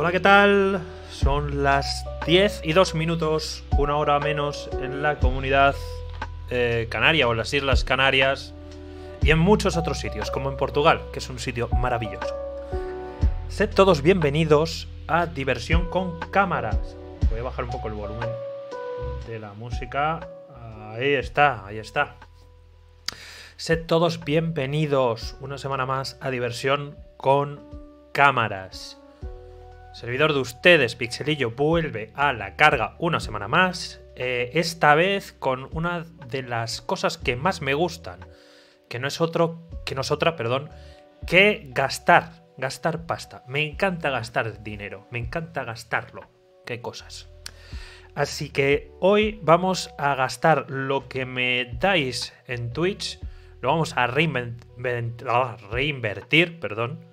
Hola, ¿qué tal? Son las 10 y 2 minutos, una hora menos en la comunidad eh, canaria o en las Islas Canarias y en muchos otros sitios, como en Portugal, que es un sitio maravilloso. Sed todos bienvenidos a Diversión con Cámaras. Voy a bajar un poco el volumen de la música. Ahí está, ahí está. Sed todos bienvenidos una semana más a Diversión con Cámaras servidor de ustedes, Pixelillo, vuelve a la carga una semana más, eh, esta vez con una de las cosas que más me gustan, que no es otro, que no otra, perdón, que gastar, gastar pasta. Me encanta gastar dinero, me encanta gastarlo. Qué cosas. Así que hoy vamos a gastar lo que me dais en Twitch, lo vamos a reinvertir, perdón.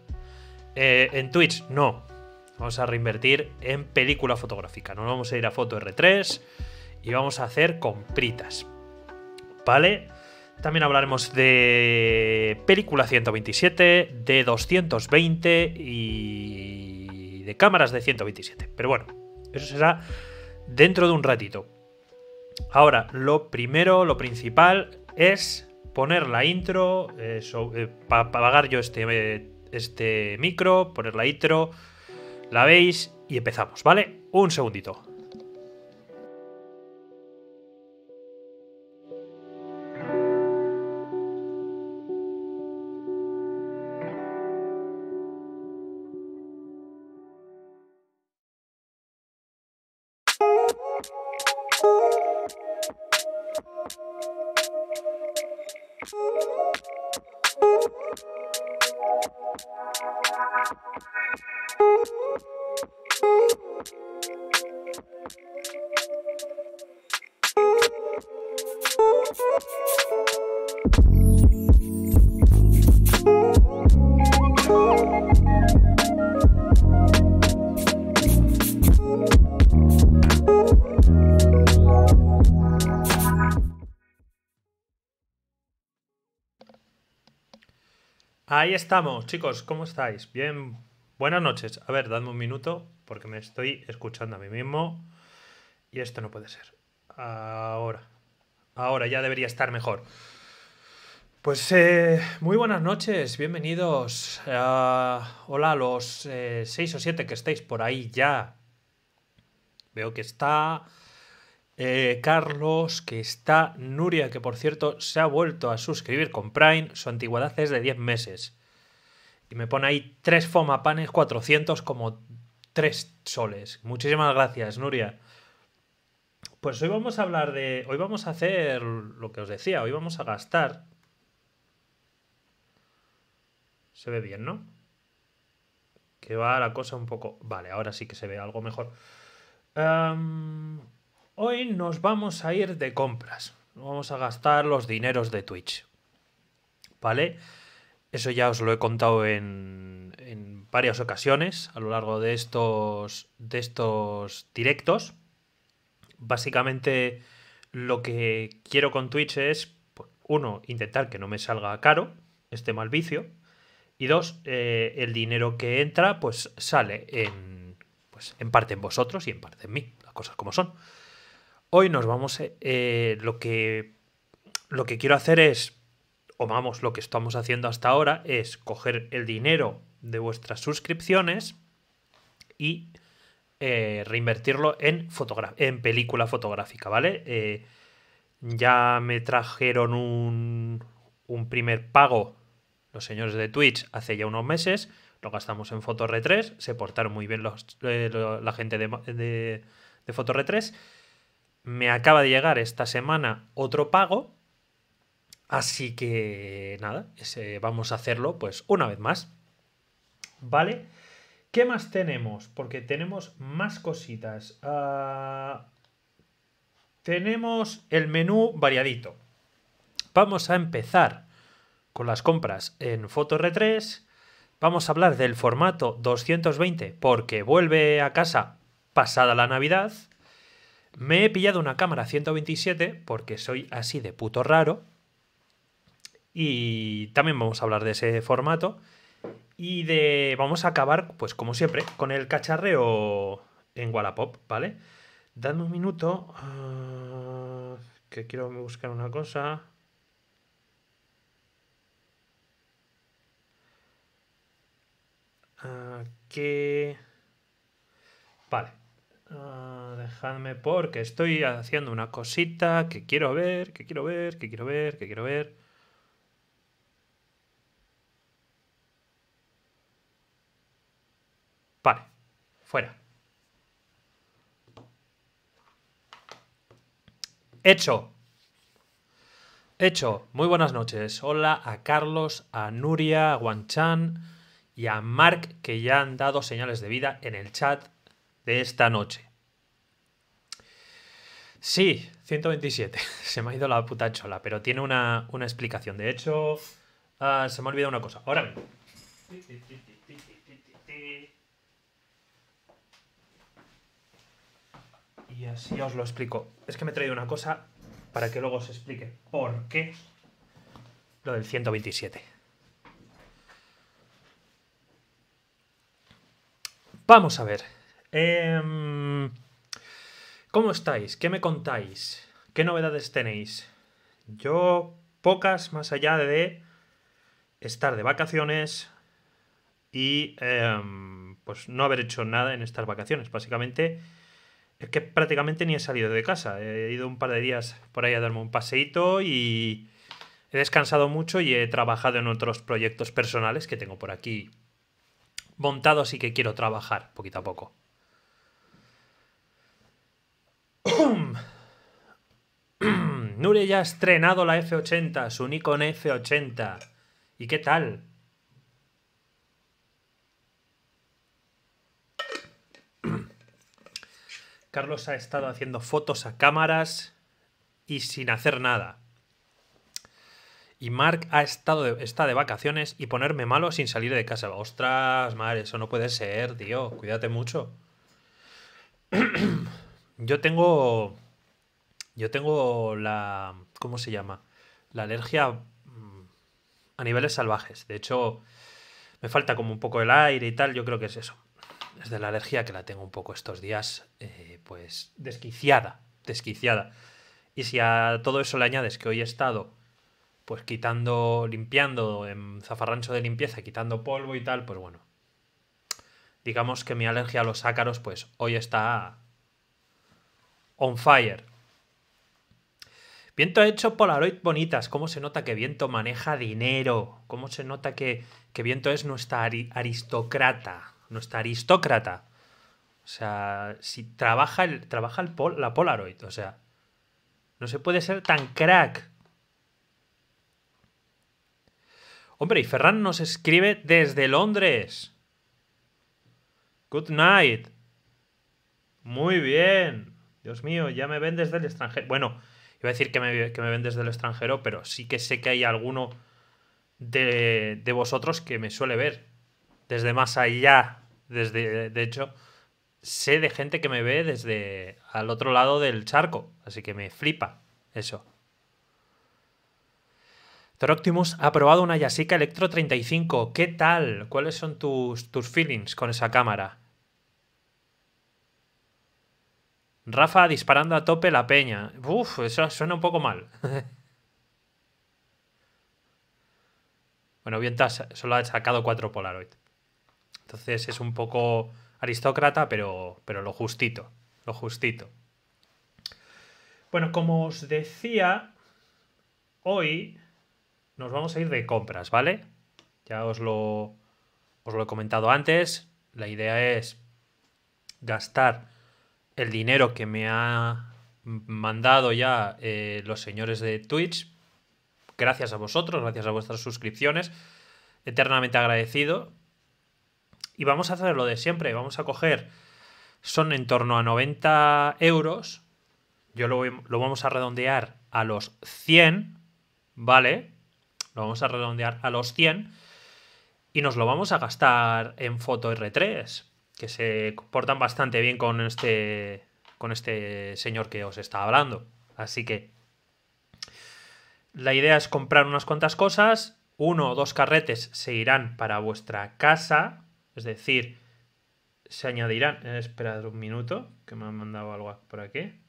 Eh, en Twitch no, Vamos a reinvertir en película fotográfica. Nos vamos a ir a Foto R3 y vamos a hacer compritas. ¿Vale? También hablaremos de película 127, de 220 y de cámaras de 127. Pero bueno, eso será dentro de un ratito. Ahora, lo primero, lo principal es poner la intro, eh, eh, para pagar yo este, eh, este micro, poner la intro, la veis y empezamos, ¿vale? Un segundito. Ahí estamos, chicos, ¿cómo estáis? Bien, buenas noches. A ver, dadme un minuto porque me estoy escuchando a mí mismo y esto no puede ser. Ahora, ahora ya debería estar mejor. Pues eh, muy buenas noches, bienvenidos. hola a los eh, seis o siete que estáis por ahí ya. Veo que está eh, Carlos, que está Nuria, que por cierto se ha vuelto a suscribir con Prime, su antigüedad es de 10 meses. Y me pone ahí 3 fomapanes, 400 como 3 soles. Muchísimas gracias, Nuria. Pues hoy vamos a hablar de. Hoy vamos a hacer lo que os decía, hoy vamos a gastar. Se ve bien, ¿no? Que va la cosa un poco. Vale, ahora sí que se ve algo mejor. Hoy nos vamos a ir de compras. Vamos a gastar los dineros de Twitch. ¿Vale? Eso ya os lo he contado en, en varias ocasiones a lo largo de estos, de estos directos. Básicamente lo que quiero con Twitch es, pues, uno, intentar que no me salga caro este mal vicio. Y dos, eh, el dinero que entra pues sale en, pues, en parte en vosotros y en parte en mí, las cosas como son. Hoy nos vamos, eh, lo, que, lo que quiero hacer es, o vamos, lo que estamos haciendo hasta ahora es coger el dinero de vuestras suscripciones y eh, reinvertirlo en, en película fotográfica, ¿vale? Eh, ya me trajeron un, un primer pago los señores de Twitch hace ya unos meses, lo gastamos en Fotorre 3, se portaron muy bien los, la gente de, de, de 3 me acaba de llegar esta semana otro pago. Así que nada, vamos a hacerlo pues una vez más. ¿Vale? ¿Qué más tenemos? Porque tenemos más cositas. Ah, tenemos el menú variadito. Vamos a empezar con las compras en FotoR3. Vamos a hablar del formato 220 porque vuelve a casa pasada la Navidad. Me he pillado una cámara 127 porque soy así de puto raro. Y también vamos a hablar de ese formato. Y de. Vamos a acabar, pues como siempre, con el cacharreo en Wallapop, ¿vale? Dame un minuto. Ah, que quiero buscar una cosa. Aquí... Ah, vale. Ah, dejadme porque estoy haciendo una cosita que quiero ver, que quiero ver, que quiero ver, que quiero ver. Vale, fuera. Hecho. Hecho. Muy buenas noches. Hola a Carlos, a Nuria, a Guanchan y a Mark que ya han dado señales de vida en el chat de esta noche. Sí, 127. Se me ha ido la puta chola, pero tiene una, explicación. De hecho, ah, se me ha olvidado una cosa. Ahora Y así os lo explico. Es que me he traído una cosa para que luego os explique por qué lo del 127. Vamos a ver. Em, ¿Cómo estáis? ¿Qué me contáis? ¿Qué novedades tenéis? Yo pocas más allá de estar de vacaciones y em, pues no haber hecho nada en estas vacaciones. Básicamente es que prácticamente ni he salido de casa. He ido un par de días por ahí a darme un paseíto y he descansado mucho y he trabajado en otros proyectos personales que tengo por aquí montados y que quiero trabajar poquito a poco. Nure ya ha estrenado la F80, su Nikon F80. ¿Y qué tal? Carlos ha estado haciendo fotos a cámaras y sin hacer nada. Y Mark ha estado está de vacaciones y ponerme malo sin salir de casa. Ostras, madre, eso no puede ser, tío. Cuídate mucho. Yo tengo yo tengo la. ¿Cómo se llama? La alergia mm, a niveles salvajes. De hecho, me falta como un poco el aire y tal. Yo creo que es eso. Es de la alergia que la tengo un poco estos días, eh, pues desquiciada. Desquiciada. Y si a todo eso le añades que hoy he estado pues quitando, limpiando, en zafarrancho de limpieza, quitando polvo y tal, pues bueno. Digamos que mi alergia a los ácaros, pues hoy está on fire. Viento ha hecho Polaroid bonitas. ¿Cómo se nota que Viento maneja dinero? ¿Cómo se nota que, Viento es nuestra aristócrata, aristocrata? Nuestra aristócrata. O sea, si trabaja, el, trabaja la Polaroid. O sea, no se puede ser tan crack. Hombre, y Ferran nos escribe desde Londres. Good night. Muy bien. Dios mío, ya me ven desde el extranjero. Bueno, Iba a decir que me, ven desde el extranjero, pero sí que sé que hay alguno de, de vosotros que me suele ver. Desde más allá, desde, de hecho, sé de gente que me ve desde al otro lado del charco, así que me flipa eso. Toroptimus ha probado una Yasica Electro 35. ¿Qué tal? ¿Cuáles son tus, tus feelings con esa cámara? Rafa disparando a tope la peña. Uf, eso suena un poco mal. bueno, bien, solo ha sacado cuatro Polaroid. Entonces es un poco aristócrata, pero, pero lo justito. Lo justito. Bueno, como os decía, hoy nos vamos a ir de compras, ¿vale? Ya os lo, os lo he comentado antes. La idea es gastar el dinero que me ha mandado ya eh, los señores de Twitch, gracias a vosotros, gracias a vuestras suscripciones, eternamente agradecido. Y vamos a hacer lo de siempre, vamos a coger, son en torno a 90 euros, yo lo, lo vamos a redondear a los 100, ¿vale? Lo vamos a redondear a los 100 y nos lo vamos a gastar en Foto R3 que se comportan bastante bien con este, con este señor que os está hablando. Así que la idea es comprar unas cuantas cosas, uno o dos carretes se irán para vuestra casa, es decir, se añadirán... Eh, esperad un minuto, que me han mandado algo por aquí.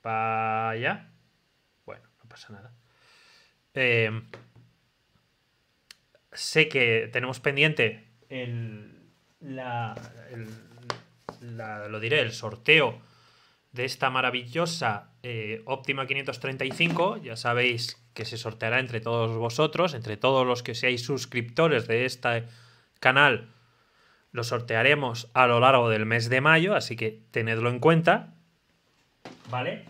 Para allá. Bueno, no pasa nada. Eh, sé que tenemos pendiente el, la, lo diré, el sorteo de esta maravillosa óptima eh, Optima 535. Ya sabéis que se sorteará entre todos vosotros, entre todos los que seáis suscriptores de este canal. Lo sortearemos a lo largo del mes de mayo, así que tenedlo en cuenta. ¿Vale?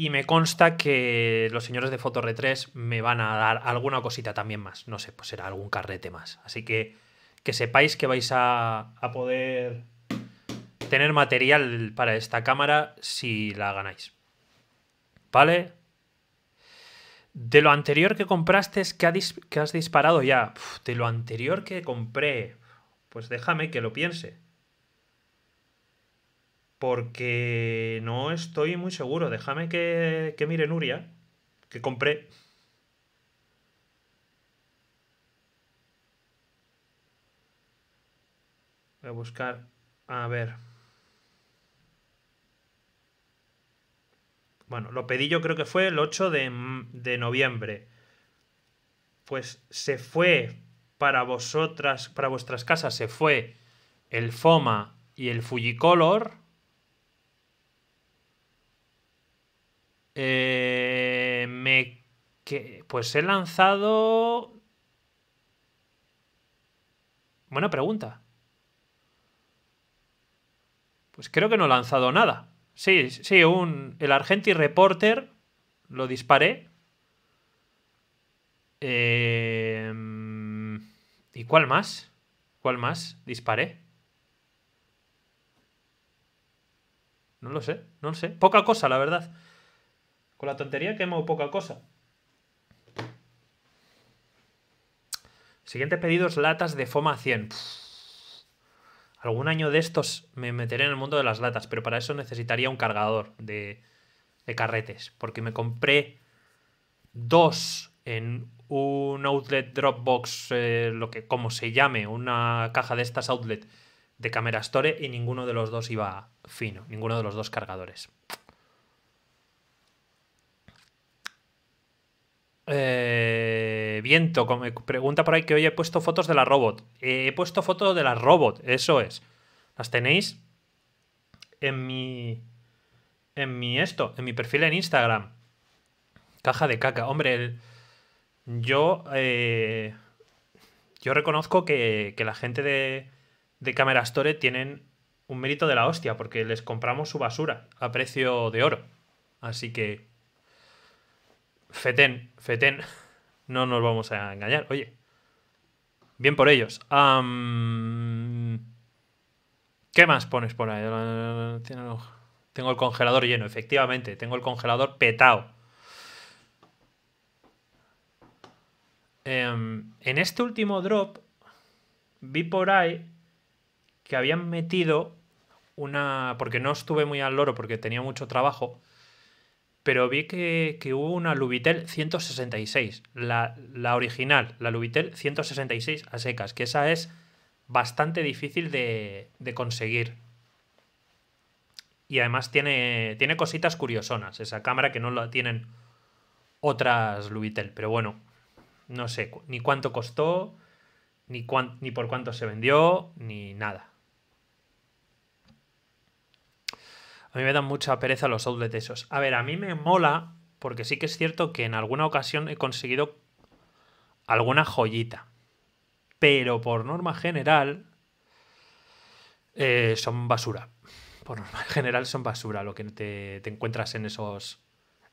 Y me consta que los señores de Foto 3 me van a dar alguna cosita también más. No sé, pues será algún carrete más. Así que que sepáis que vais a, poder tener material para esta cámara si la ganáis. ¿Vale? De lo anterior que compraste es que, has disparado ya. de lo anterior que compré. Pues déjame que lo piense porque no estoy muy seguro. Déjame que, que mire Nuria, que compré. Voy a buscar. A ver. Bueno, lo pedí yo creo que fue el 8 de, de noviembre. Pues se fue para vosotras, para vuestras casas, se fue el FOMA y el Fujicolor Eh, me, que, pues he lanzado... Buena pregunta. Pues creo que no he lanzado nada. Sí, sí, un, el Argenti Reporter lo disparé. Eh, ¿Y cuál más? ¿Cuál más disparé? No lo sé, no lo sé. Poca cosa, la verdad. Con la tontería quemo poca cosa. pedido es latas de Foma 100. Algún año de estos me meteré en el mundo de las latas, pero para eso necesitaría un cargador de, carretes, porque me compré dos en un outlet Dropbox, eh, lo que como se llame, una caja de estas outlet de Camera Store y ninguno de los dos iba fino, ninguno de los dos cargadores. Eh, viento, pregunta por ahí que hoy he puesto fotos de la robot. Eh, he puesto fotos de la robot, eso es. Las tenéis en mi. En mi esto, en mi perfil en Instagram. Caja de caca. Hombre, yo. Eh, yo reconozco que, que, la gente de, de Camera Store tienen un mérito de la hostia, porque les compramos su basura a precio de oro. Así que Feten, Feten, no nos vamos a engañar. Oye, bien por ellos. ¿Qué más pones por ahí? Tengo el congelador lleno, efectivamente. Tengo el congelador petado. Em, en este último drop vi por ahí que habían metido una... Porque no estuve muy al loro porque tenía mucho trabajo pero vi que, hubo una Lubitel 166, la, original, la Lubitel 166 a secas, que esa es bastante difícil de, conseguir. Y además tiene, tiene cositas curiosonas, esa cámara que no la tienen otras Lubitel, pero bueno, no sé ni cuánto costó, ni, ni por cuánto se vendió, ni nada. A mí me dan mucha pereza los outlets esos. A ver, a mí me mola, porque sí que es cierto que en alguna ocasión he conseguido alguna joyita. Pero por norma general eh, son basura. Por norma general son basura lo que te, te encuentras en, esos,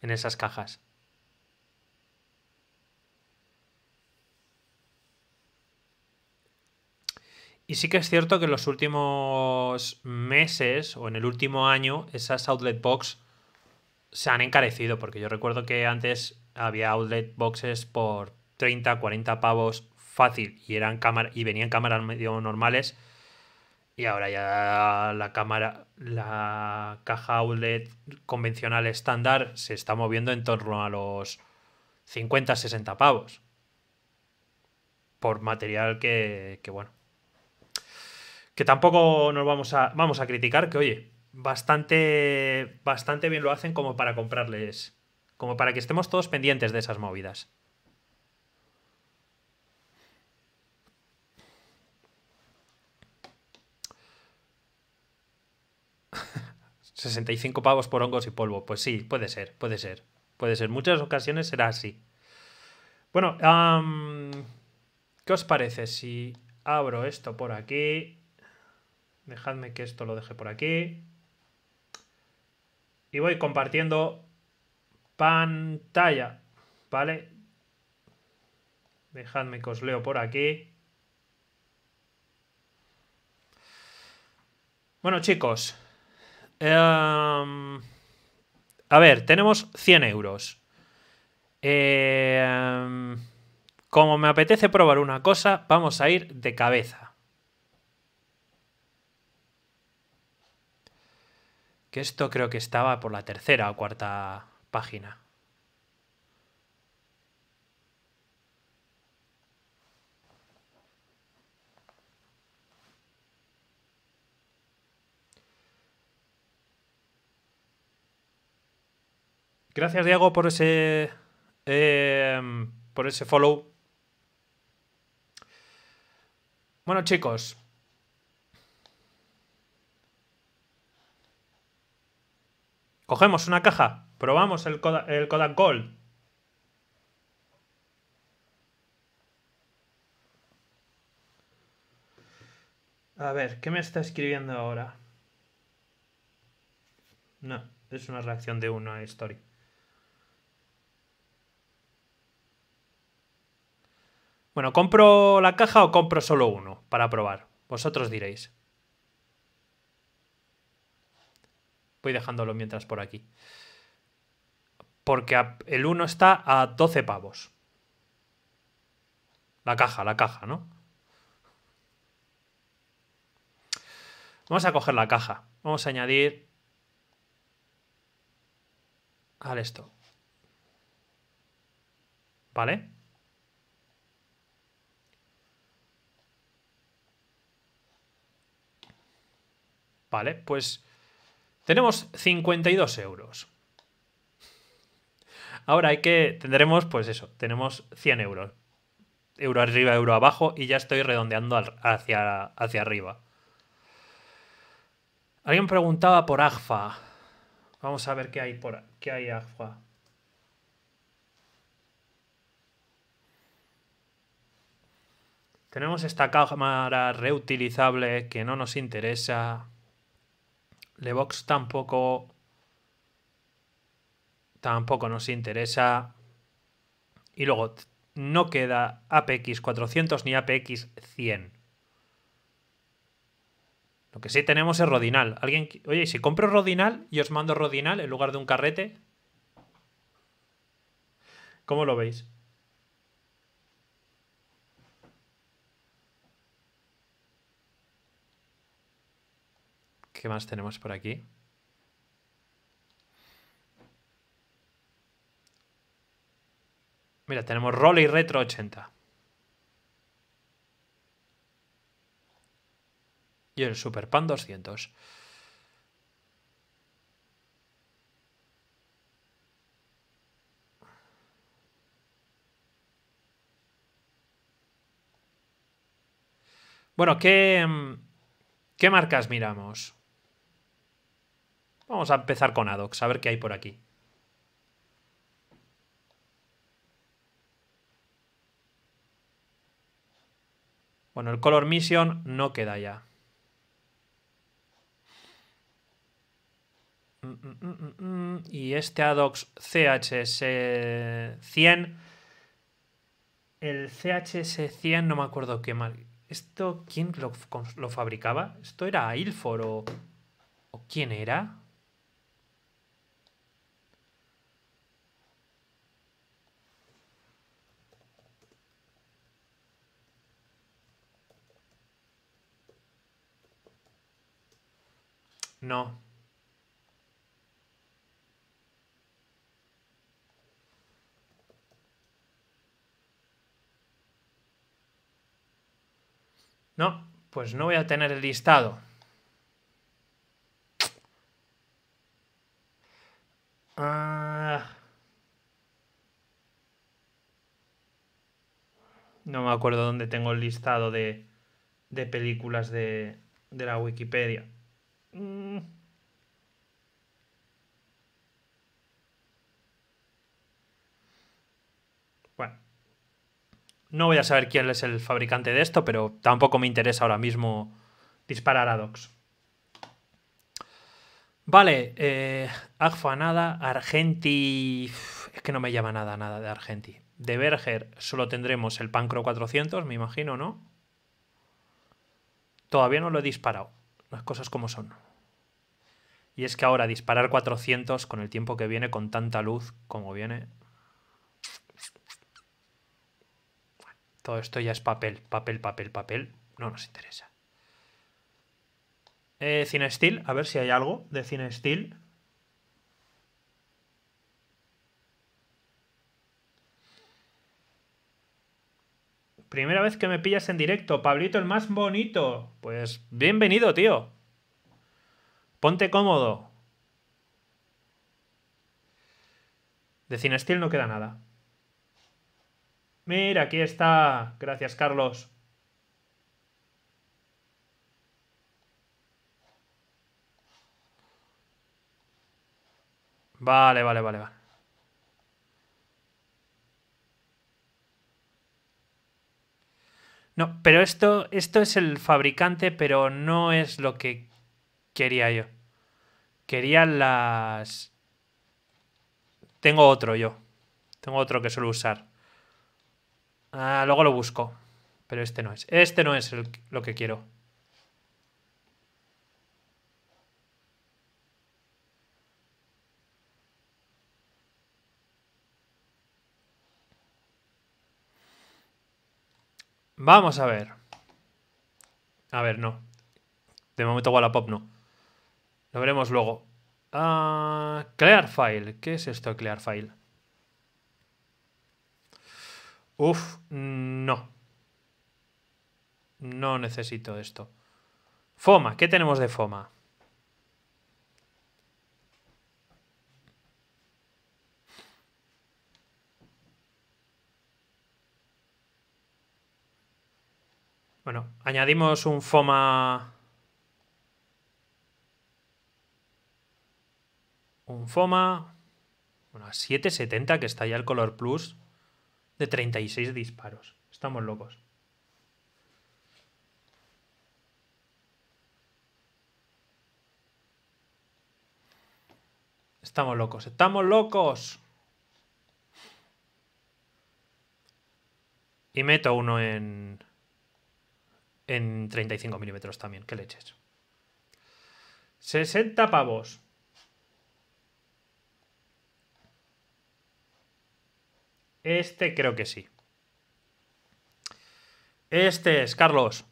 en esas cajas. Y sí que es cierto que en los últimos meses o en el último año esas outlet box se han encarecido, porque yo recuerdo que antes había outlet boxes por 30, 40 pavos fácil y eran cámara y venían cámaras medio normales y ahora ya la cámara la caja outlet convencional estándar se está moviendo en torno a los 50, 60 pavos por material que, que bueno, que tampoco nos vamos a, vamos a criticar, que oye, bastante, bastante bien lo hacen como para comprarles, como para que estemos todos pendientes de esas movidas. ¿65 pavos por hongos y polvo? Pues sí, puede ser, puede ser. Puede ser. Muchas ocasiones será así. Bueno, ¿qué os parece si abro esto por aquí? Dejadme que esto lo deje por aquí. Y voy compartiendo pantalla, ¿vale? Dejadme que os leo por aquí. Bueno, chicos. Em, a ver, tenemos 100 euros. Em, como me apetece probar una cosa, vamos a ir de cabeza. Que esto creo que estaba por la tercera o cuarta página. Gracias, Diego, por ese. Em, por ese follow. Bueno, chicos, Cogemos una caja, probamos el Kodak, Gold. A ver, ¿qué me está escribiendo ahora? No, es una reacción de una story. Bueno, ¿compro la caja o compro solo uno para probar? Vosotros diréis. Voy dejándolo mientras por aquí. Porque el 1 está a 12 pavos. La caja, la caja, ¿no? Vamos a coger la caja. Vamos a añadir al esto. ¿Vale? Vale, pues tenemos 52 euros. Ahora hay que. Tendremos, pues eso, tenemos 100 euros. Euro arriba, euro abajo, y ya estoy redondeando hacia, hacia arriba. Alguien preguntaba por AGFA. Vamos a ver qué hay por qué hay AGFA. Tenemos esta cámara reutilizable que no nos interesa. Levox tampoco. Tampoco nos interesa. Y luego no queda APX 400 ni APX 100. Lo que sí tenemos es Rodinal. ¿Alguien... Oye, si compro Rodinal y os mando Rodinal en lugar de un carrete. ¿Cómo lo veis? ¿Qué más tenemos por aquí? Mira, tenemos Rolly Retro 80. Y el Super Pan 200. Bueno, ¿qué, mm, ¿qué marcas miramos? Vamos a empezar con Adox, a ver qué hay por aquí. Bueno, el Color Mission no queda ya. Mm, mm, mm, y este Adox CHS 100. El CHS 100, no me acuerdo qué mal. ¿Esto quién lo, fabricaba? ¿Esto era Ilfor o, o quién era? No. No, pues no voy a tener el listado. Ah. No me acuerdo dónde tengo el listado de, películas de la Wikipedia. Mm. Bueno. No voy a saber quién es el fabricante de esto, pero tampoco me interesa ahora mismo disparar a Docs. Vale, eh, Agfa nada, Argenti... Es que no me llama nada, nada de Argenti. De Berger solo tendremos el Pancro 400, me imagino, ¿no? Todavía no lo he disparado las cosas como son. Y es que ahora disparar 400 con el tiempo que viene, con tanta luz como viene... todo esto ya es papel, papel, papel, papel. No nos interesa. Eh, Cine Steel, a ver si hay algo de Cine Steel. Primera vez que me pillas en directo. Pablito, el más bonito. Pues bienvenido, tío. Ponte cómodo. De Cinestil no queda nada. Mira, aquí está. Gracias, Carlos. Vale, vale, vale, vale. No, pero esto, esto es el fabricante, pero no es lo que quería yo. Quería las... Tengo otro yo. Tengo otro que suelo usar. Ah, luego lo busco. Pero este no es. Este no es lo que quiero. Vamos a ver. A ver, no. De momento Wallapop no. Lo veremos luego. Clearfile. Ah, clear file. ¿Qué es esto clear file? Uf, no. No necesito esto. FOMA. ¿Qué tenemos de FOMA? Bueno, añadimos un FOMA. Un FOMA. Bueno, a 770 que está ya el color plus de 36 disparos. Estamos locos. Estamos locos, estamos locos. Y meto uno en, en 35 milímetros también, qué leches. 60 pavos. Este creo que sí. Este es, Carlos.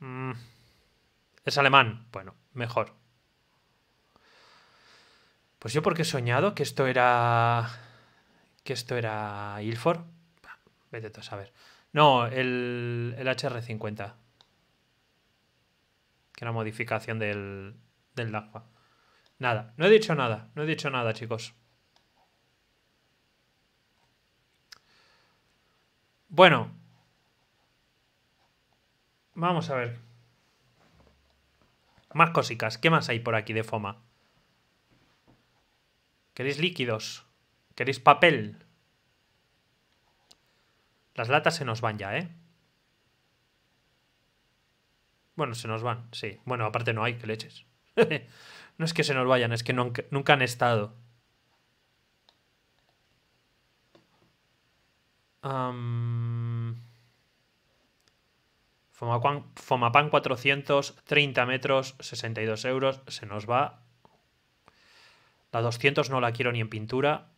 Mm. Es alemán. Bueno, mejor. Pues yo porque he soñado que esto era... Que esto era Ilford. vete tú a saber. No, el, el HR50. Que era modificación del, del Nada, no he dicho nada, no he dicho nada, chicos. Bueno. Vamos a ver. Más cositas. ¿Qué más hay por aquí de FOMA? ¿Queréis líquidos? ¿Queréis papel? Las latas se nos van ya, ¿eh? Bueno, se nos van, sí. Bueno, aparte no hay, que leches. no es que se nos vayan, es que nunca, han estado. Fomapan 430 metros, 62 euros. Se nos va la 200 no la quiero ni en pintura.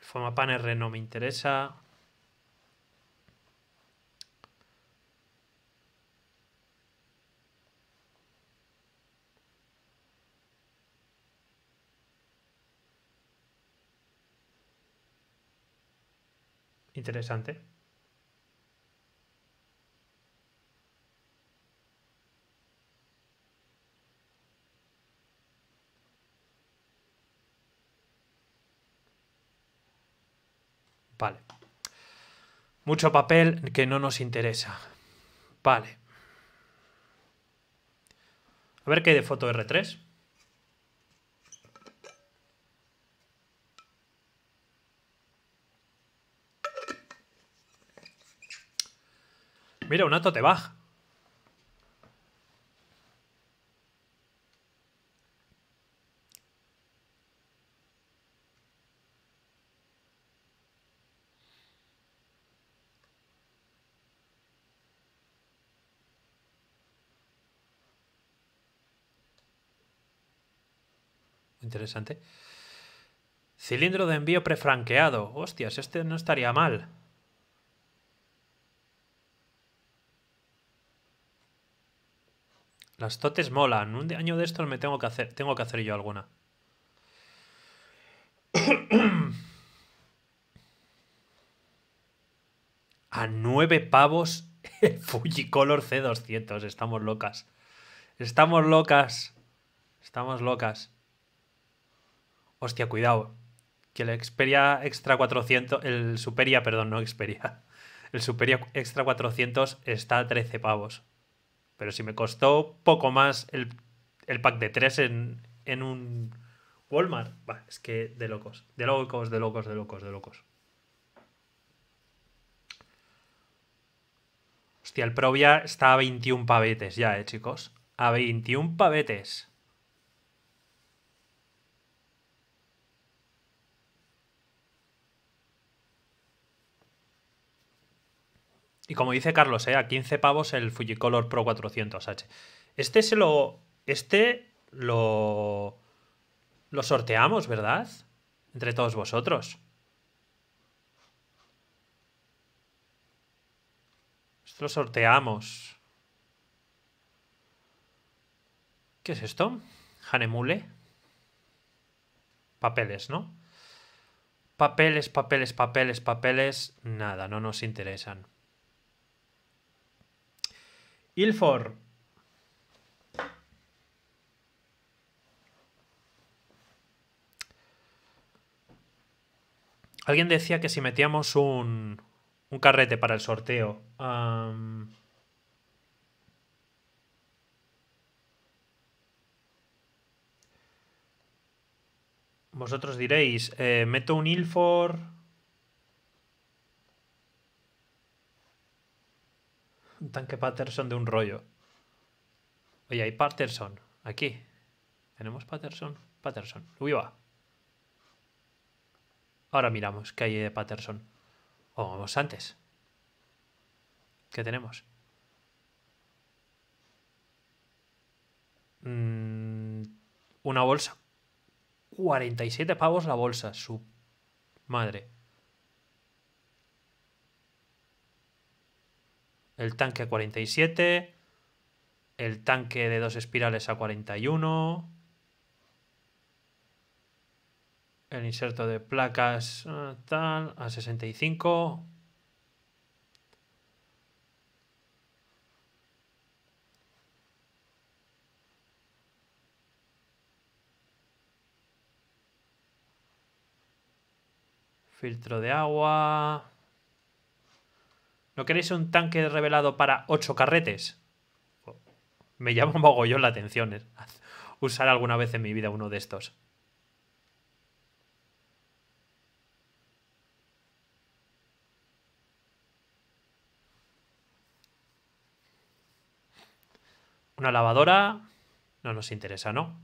forma R no me interesa. Interesante. Vale. Mucho papel que no nos interesa. Vale. A ver qué hay de foto R3. Mira, un ato te baja. interesante. Cilindro de envío prefranqueado. Hostias, este no estaría mal. Las totes molan. Un año de estos me tengo que hacer, tengo que hacer yo alguna. A nueve pavos Fujicolor C200. Estamos locas. Estamos locas. Estamos locas. Hostia, cuidado. Que el Xperia Extra 400, el Superia, perdón, no Xperia. El Superia Extra 400 está a 13 pavos. Pero si me costó poco más el, pack de 3 en, un Walmart, Va, es que de locos, de locos, de locos, de locos, de locos. Hostia, el Provia está a 21 pavetes ya, eh, chicos. A 21 pavetes. Y como dice Carlos, ¿eh? a 15 pavos el Fujicolor Pro 400H. Este se lo. Este lo. Lo sorteamos, ¿verdad? Entre todos vosotros. Esto lo sorteamos. ¿Qué es esto? Hanemule. Papeles, ¿no? Papeles, papeles, papeles, papeles. Nada, no nos interesan. Ilfor. Alguien decía que si metíamos un, un carrete para el sorteo. Vosotros diréis, eh, meto un Ilfor... Un tanque Patterson de un rollo. Oye, hay Patterson. Aquí. ¿Tenemos Patterson? Patterson. Uy, va. Ahora miramos qué hay de Patterson. O vamos antes. ¿Qué tenemos? Mm, una bolsa. 47 pavos la bolsa. Su madre. el tanque a 47, el tanque de dos espirales a 41, el inserto de placas eh, tal, a 65. Filtro de agua. ¿No queréis un tanque revelado para ocho carretes? Me llama mogollón la atención ¿eh? usar alguna vez en mi vida uno de estos. Una lavadora no nos interesa, ¿no?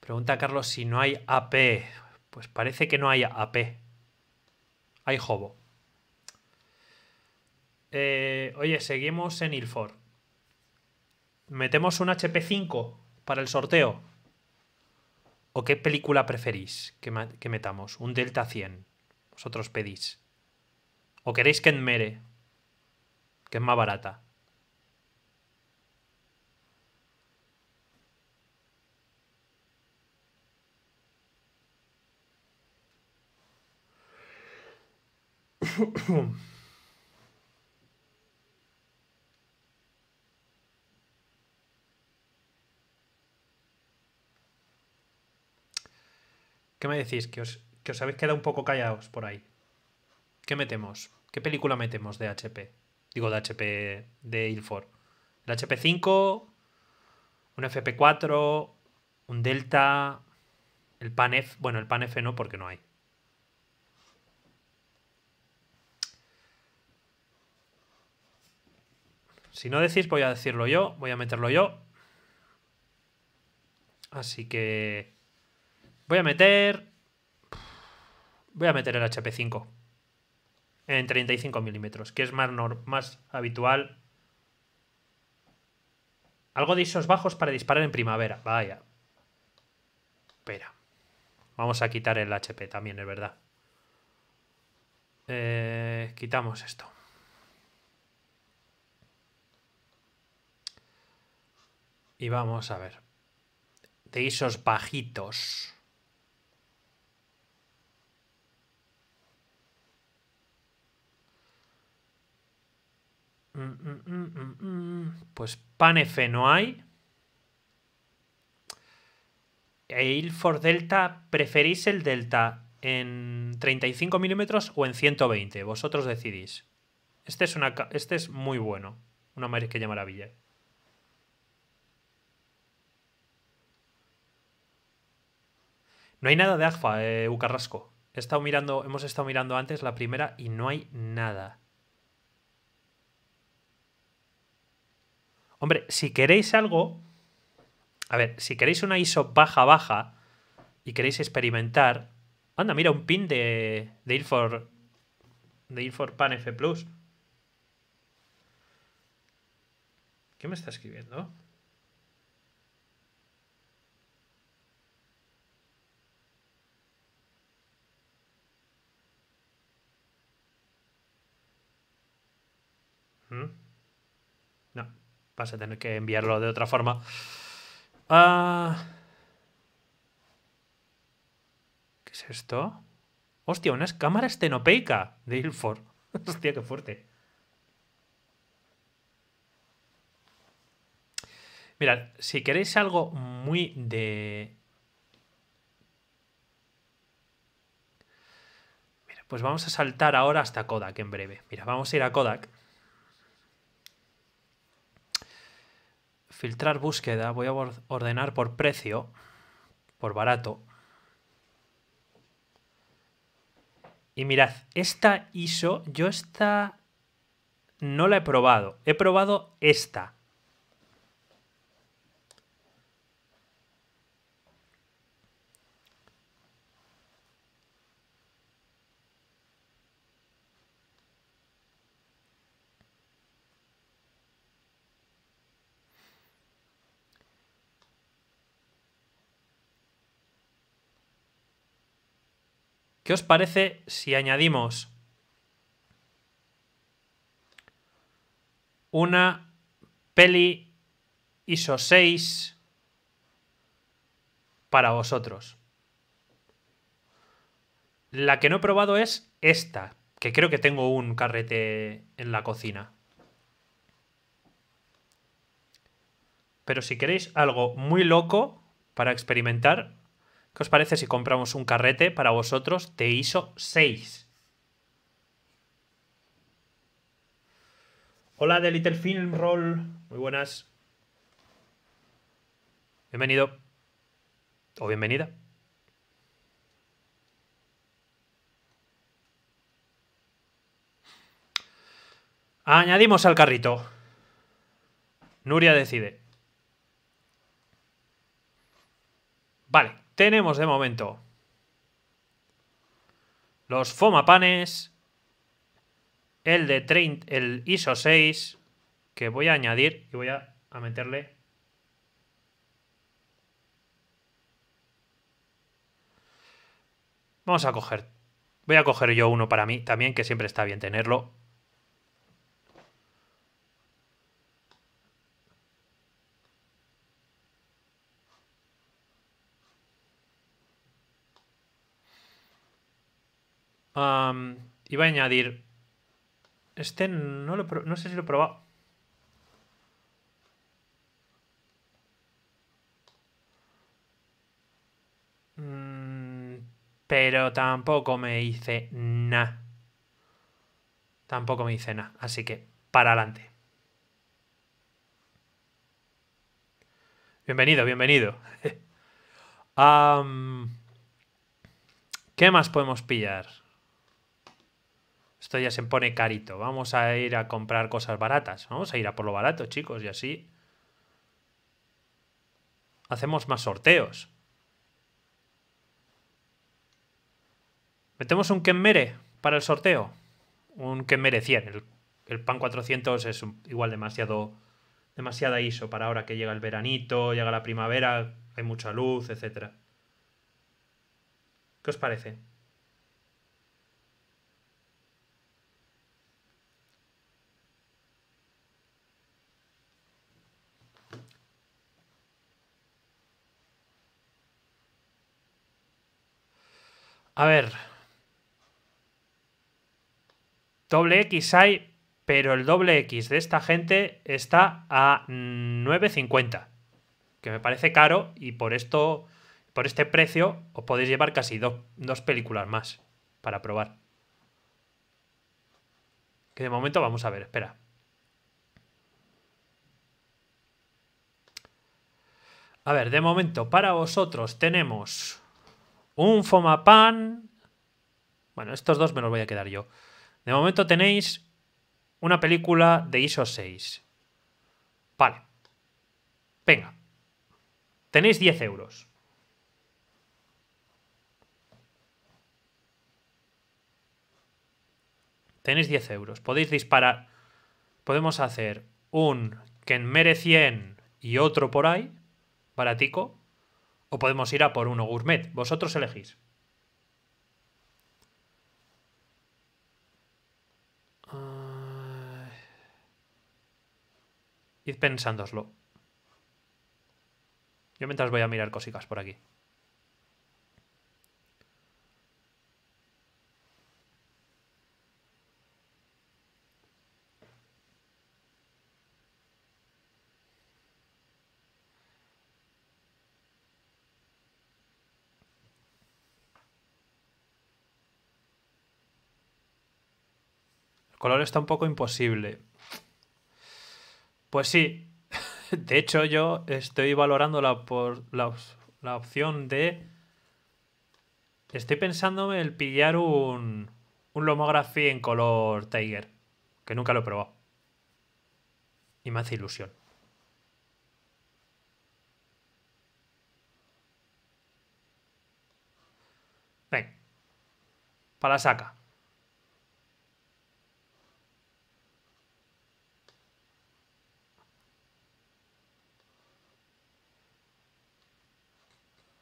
Pregunta Carlos si no hay AP. Pues parece que no hay AP. Hay hobo. Eh, oye, seguimos en Ilford. ¿Metemos un HP5 para el sorteo? ¿O qué película preferís que, que metamos? Un Delta 100. Vosotros pedís. ¿O queréis que enmere? Que es más barata. ¿Qué me decís? Que os, habéis quedado un poco callados por ahí. ¿Qué metemos? ¿Qué película metemos de HP? Digo, de HP de Ilfor El HP5, un FP4, un Delta, el PAN F. Bueno, el PAN F no, porque no hay. Si no decís, voy a decirlo yo, voy a meterlo yo. Así que voy a meter... Voy a meter el HP5 en 35 milímetros, que es más, más habitual. Algo de isos bajos para disparar en primavera. Vaya. Espera. Vamos a quitar el HP también, es verdad. Eh, quitamos esto. Y vamos a ver. De esos bajitos. Mm, mm, mm, pues pan F no hay. ¿El for delta, ¿preferís el delta en 35 milímetros o en 120? Vosotros decidís. Este es, una, este es muy bueno. Una que maravilla. No hay nada de AGFA, eh, Ucarrasco. He estado mirando, hemos estado mirando antes la primera y no hay nada. Hombre, si queréis algo. A ver, si queréis una ISO baja, baja y queréis experimentar. Anda, mira, un pin de, de Ilfor. De Ilfor Pan F Plus. ¿Qué me está escribiendo? vas a tener que enviarlo de otra forma. Ah, ¿Qué es esto? Hostia, una cámara estenopeica de Ilford. Hostia, qué fuerte. Mirad, si queréis algo muy de... Mira, pues vamos a saltar ahora hasta Kodak en breve. Mira, vamos a ir a Kodak. filtrar búsqueda, voy a ordenar por precio, por barato. Y mirad, esta ISO, yo esta no la he probado. He probado esta. ¿Qué os parece si añadimos una peli ISO 6 para vosotros? La que no he probado es esta, que creo que tengo un carrete en la cocina. Pero si queréis algo muy loco para experimentar, ¿Qué os parece si compramos un carrete para vosotros de ISO 6? Hola de Little Film Roll, muy buenas. Bienvenido o bienvenida. Añadimos al carrito. Nuria decide. Vale tenemos de momento los fomapanes, el de el ISO 6, que voy a añadir y voy a, a meterle Vamos a coger. Voy a coger yo uno para mí también, que siempre está bien tenerlo. iba a añadir. Este no, lo, no sé si lo he probado. Mm, pero tampoco me hice nada. Tampoco me hice nada. Así que, para adelante. Bienvenido, bienvenido. ¿Qué más podemos pillar? Esto ya se pone carito. Vamos a ir a comprar cosas baratas. Vamos a ir a por lo barato, chicos, y así hacemos más sorteos. Metemos un Kenmere para el sorteo. Un Kenmere 100. El, PAN 400 es igual demasiado demasiada ISO para ahora que llega el veranito, llega la primavera, hay mucha luz, etc. ¿Qué os parece? A ver. Doble X hay, pero el doble X de esta gente está a 9.50. Que me parece caro y por esto, por este precio, os podéis llevar casi dos películas más para probar. Que de momento vamos a ver, espera. A ver, de momento, para vosotros tenemos un Fomapan. Bueno, estos dos me los voy a quedar yo. De momento tenéis una película de ISO 6. Vale. Venga. Tenéis 10 euros. Tenéis 10 euros. Podéis disparar. Podemos hacer un Kenmere 100 y otro por ahí. Baratico. O podemos ir a por uno gourmet. Vosotros elegís. Ah, Id pensándoslo. Yo mientras voy a mirar cositas por aquí. color está un poco imposible. Pues sí. De hecho, yo estoy valorando la, por, la, la opción de. Estoy pensando en pillar un, un Lomography en color Tiger, que nunca lo he probado. Y me hace ilusión. Ven. Para la saca.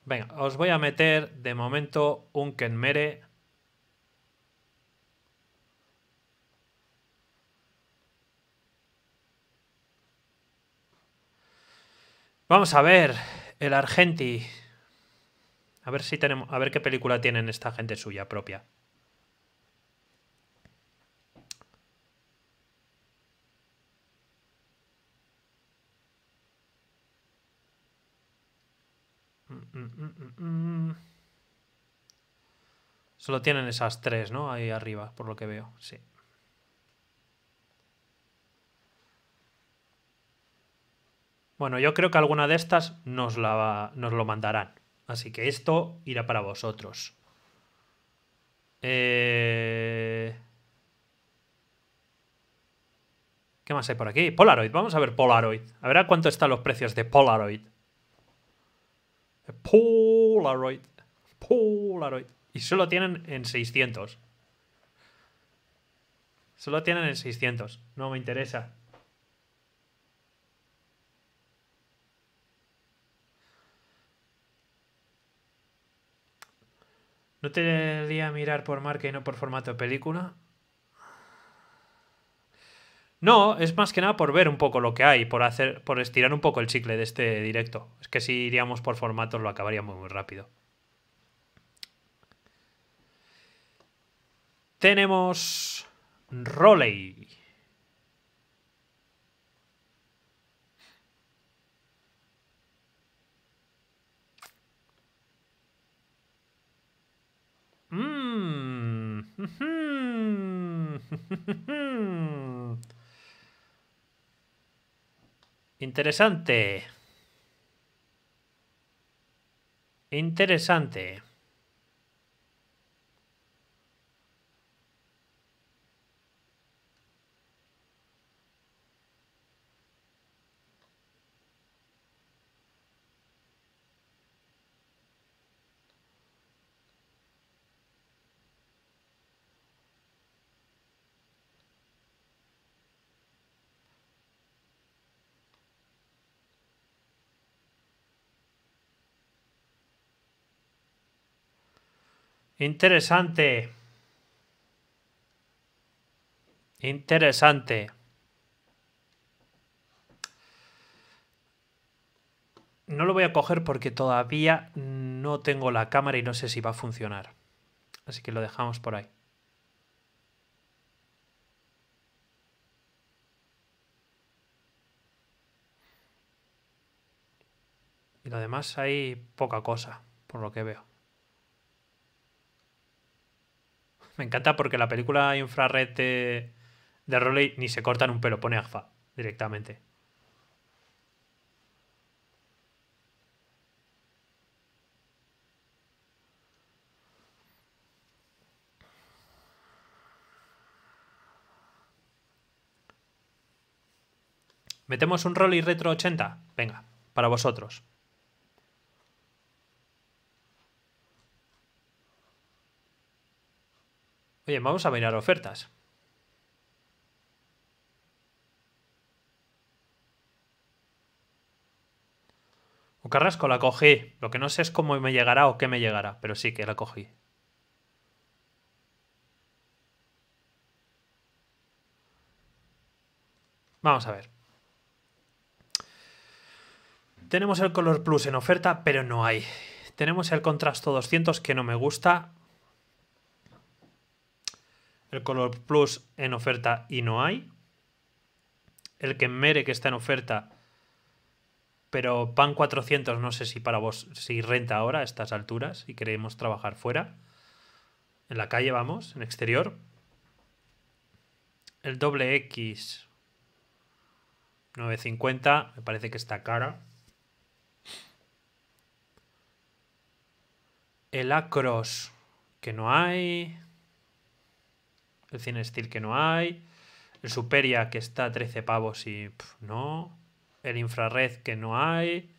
Venga, os voy a meter de momento un Kenmere. Vamos a ver el Argenti. A ver si tenemos. A ver qué película tienen esta gente suya propia. Solo tienen esas tres, ¿no? Ahí arriba, por lo que veo, sí. Bueno, yo creo que alguna de estas nos, nos lo mandarán. Así que esto irá para vosotros. Eh, ¿Qué más hay por aquí? Polaroid. Vamos a ver Polaroid. A ver a cuánto están los precios de Polaroid. Polaroid. Polaroid. Y solo tienen en 600. Solo tienen en 600. No me interesa. ¿No te diría mirar por marca y no por formato de película? No, es más que nada por ver un poco lo que hay, por hacer, por estirar un poco el chicle de este directo. Es que si iríamos por formatos lo acabaríamos muy rápido. Tenemos Roley. Mmm. Interesante. Interesante. Interesante. Interesante. No lo voy a coger porque todavía no tengo la cámara y no sé si va a funcionar. Así que lo dejamos por ahí. Y lo demás hay poca cosa, por lo que veo. Me encanta porque la película infrared de, de ni se cortan un pelo, pone AGFA directamente. ¿Metemos un rolly Retro 80? Venga, para vosotros. Oye, vamos a mirar ofertas. O Carrasco la cogí. Lo que no sé es cómo me llegará o qué me llegará, pero sí que la cogí. Vamos a ver. Tenemos el Color Plus en oferta, pero no hay. Tenemos el contrasto 200 que no me gusta el Color Plus en oferta y no hay. El Kenmere que está en oferta, pero PAN 400 no sé si para vos, si renta ahora a estas alturas y queremos trabajar fuera. En la calle vamos, en exterior. El doble X 950, me parece que está cara. El Acros, que no hay. El Cine Steel que no hay. El Superia que está a 13 pavos y no. El Infrared que no hay.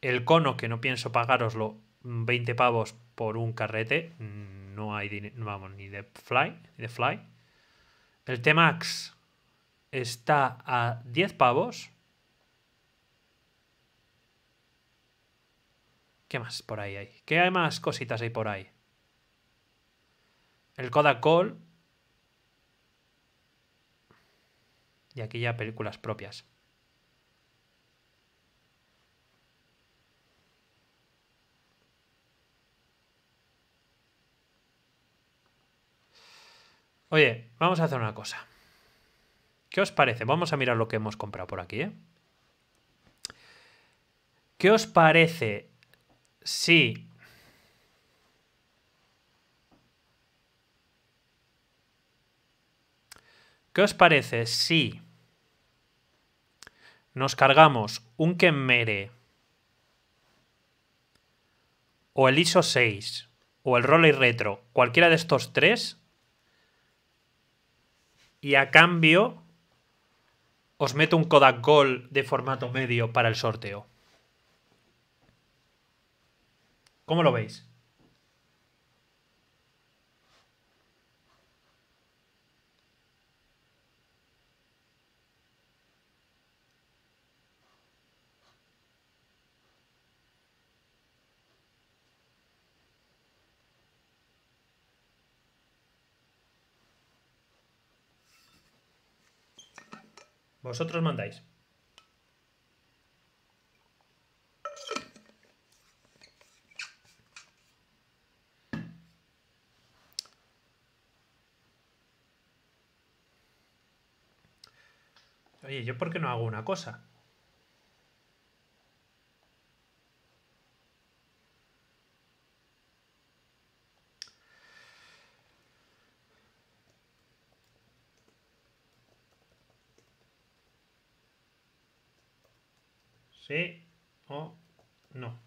El Cono que no pienso pagároslo 20 mm, pavos por un carrete. Mm, no hay dinero. vamos, ni de Fly. Ni de fly. El T-Max está a 10 pavos. ¿Qué más por ahí hay? ¿Qué hay más cositas hay por ahí? El Kodak Call y aquí ya películas propias. Oye, vamos a hacer una cosa. ¿Qué os parece? Vamos a mirar lo que hemos comprado por aquí, ¿eh? ¿Qué os parece si... ¿Qué os parece si nos cargamos un Mere. o el ISO 6 o el Roley Retro, cualquiera de estos tres, y a cambio os meto un Kodak Gold de formato medio para el sorteo. ¿Cómo lo veis? Vosotros mandáis. Oye, ¿yo por qué no hago una cosa? ¿Sí o no?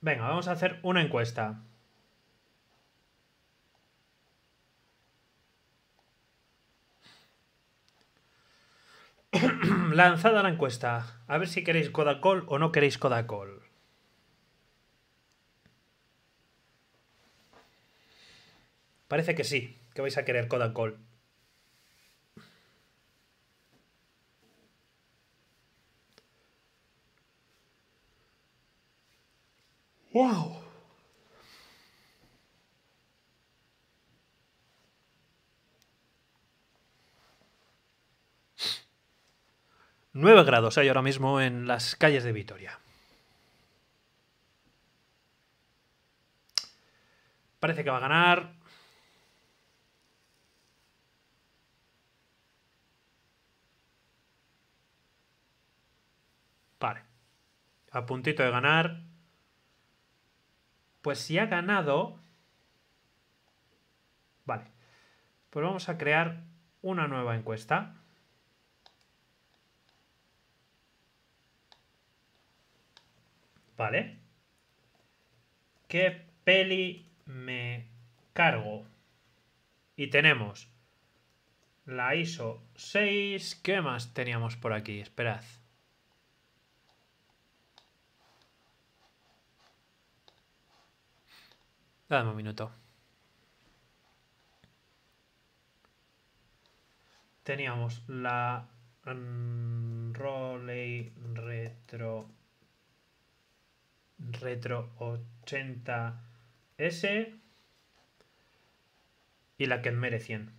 Venga, vamos a hacer una encuesta. Lanzada la encuesta. A ver si queréis Codacol o no queréis Codacol. Parece que sí, que vais a querer Codacol. ¡Wow! Nueve grados hay ahora mismo en las calles de Vitoria. Parece que va a ganar. Vale. A puntito de ganar. Pues si ha ganado... Vale. Pues vamos a crear una nueva encuesta. Vale. ¿Qué peli me cargo? Y tenemos la ISO 6. ¿Qué más teníamos por aquí? Esperad. Dame un minuto. Teníamos la Roley Retro Retro 80S y la que 100.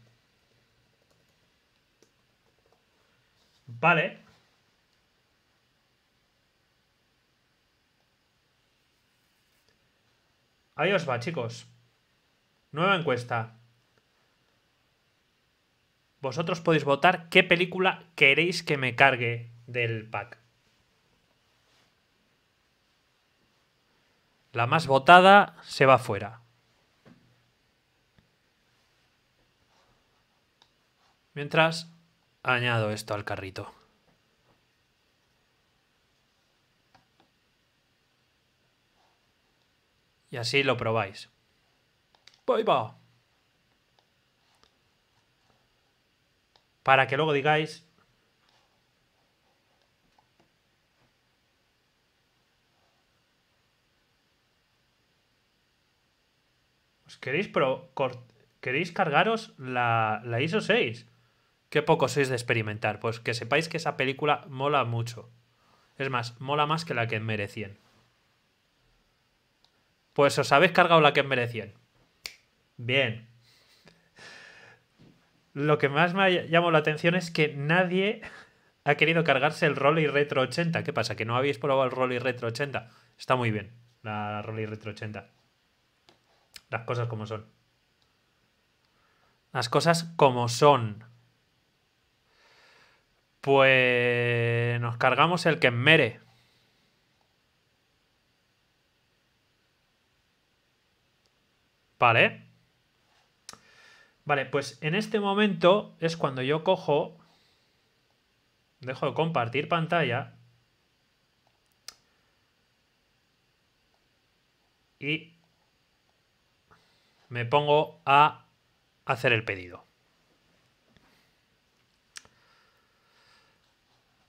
Vale, Ahí os va, chicos. Nueva encuesta. Vosotros podéis votar qué película queréis que me cargue del pack. La más votada se va fuera. Mientras, añado esto al carrito. Y así lo probáis. voy va. Para que luego digáis... ¿Os queréis, pro queréis cargaros la, la ISO 6? Qué poco sois de experimentar. Pues que sepáis que esa película mola mucho. Es más, mola más que la que merecían. Pues os habéis cargado la que merecían. Bien. Lo que más me llamó la atención es que nadie ha querido cargarse el Rolly Retro 80. ¿Qué pasa? ¿Que no habéis probado el Rolly Retro 80? Está muy bien, la Rolly Retro 80. Las cosas como son. Las cosas como son. Pues nos cargamos el que mere. ¿Vale? Vale, pues en este momento es cuando yo cojo, dejo de compartir pantalla y me pongo a hacer el pedido.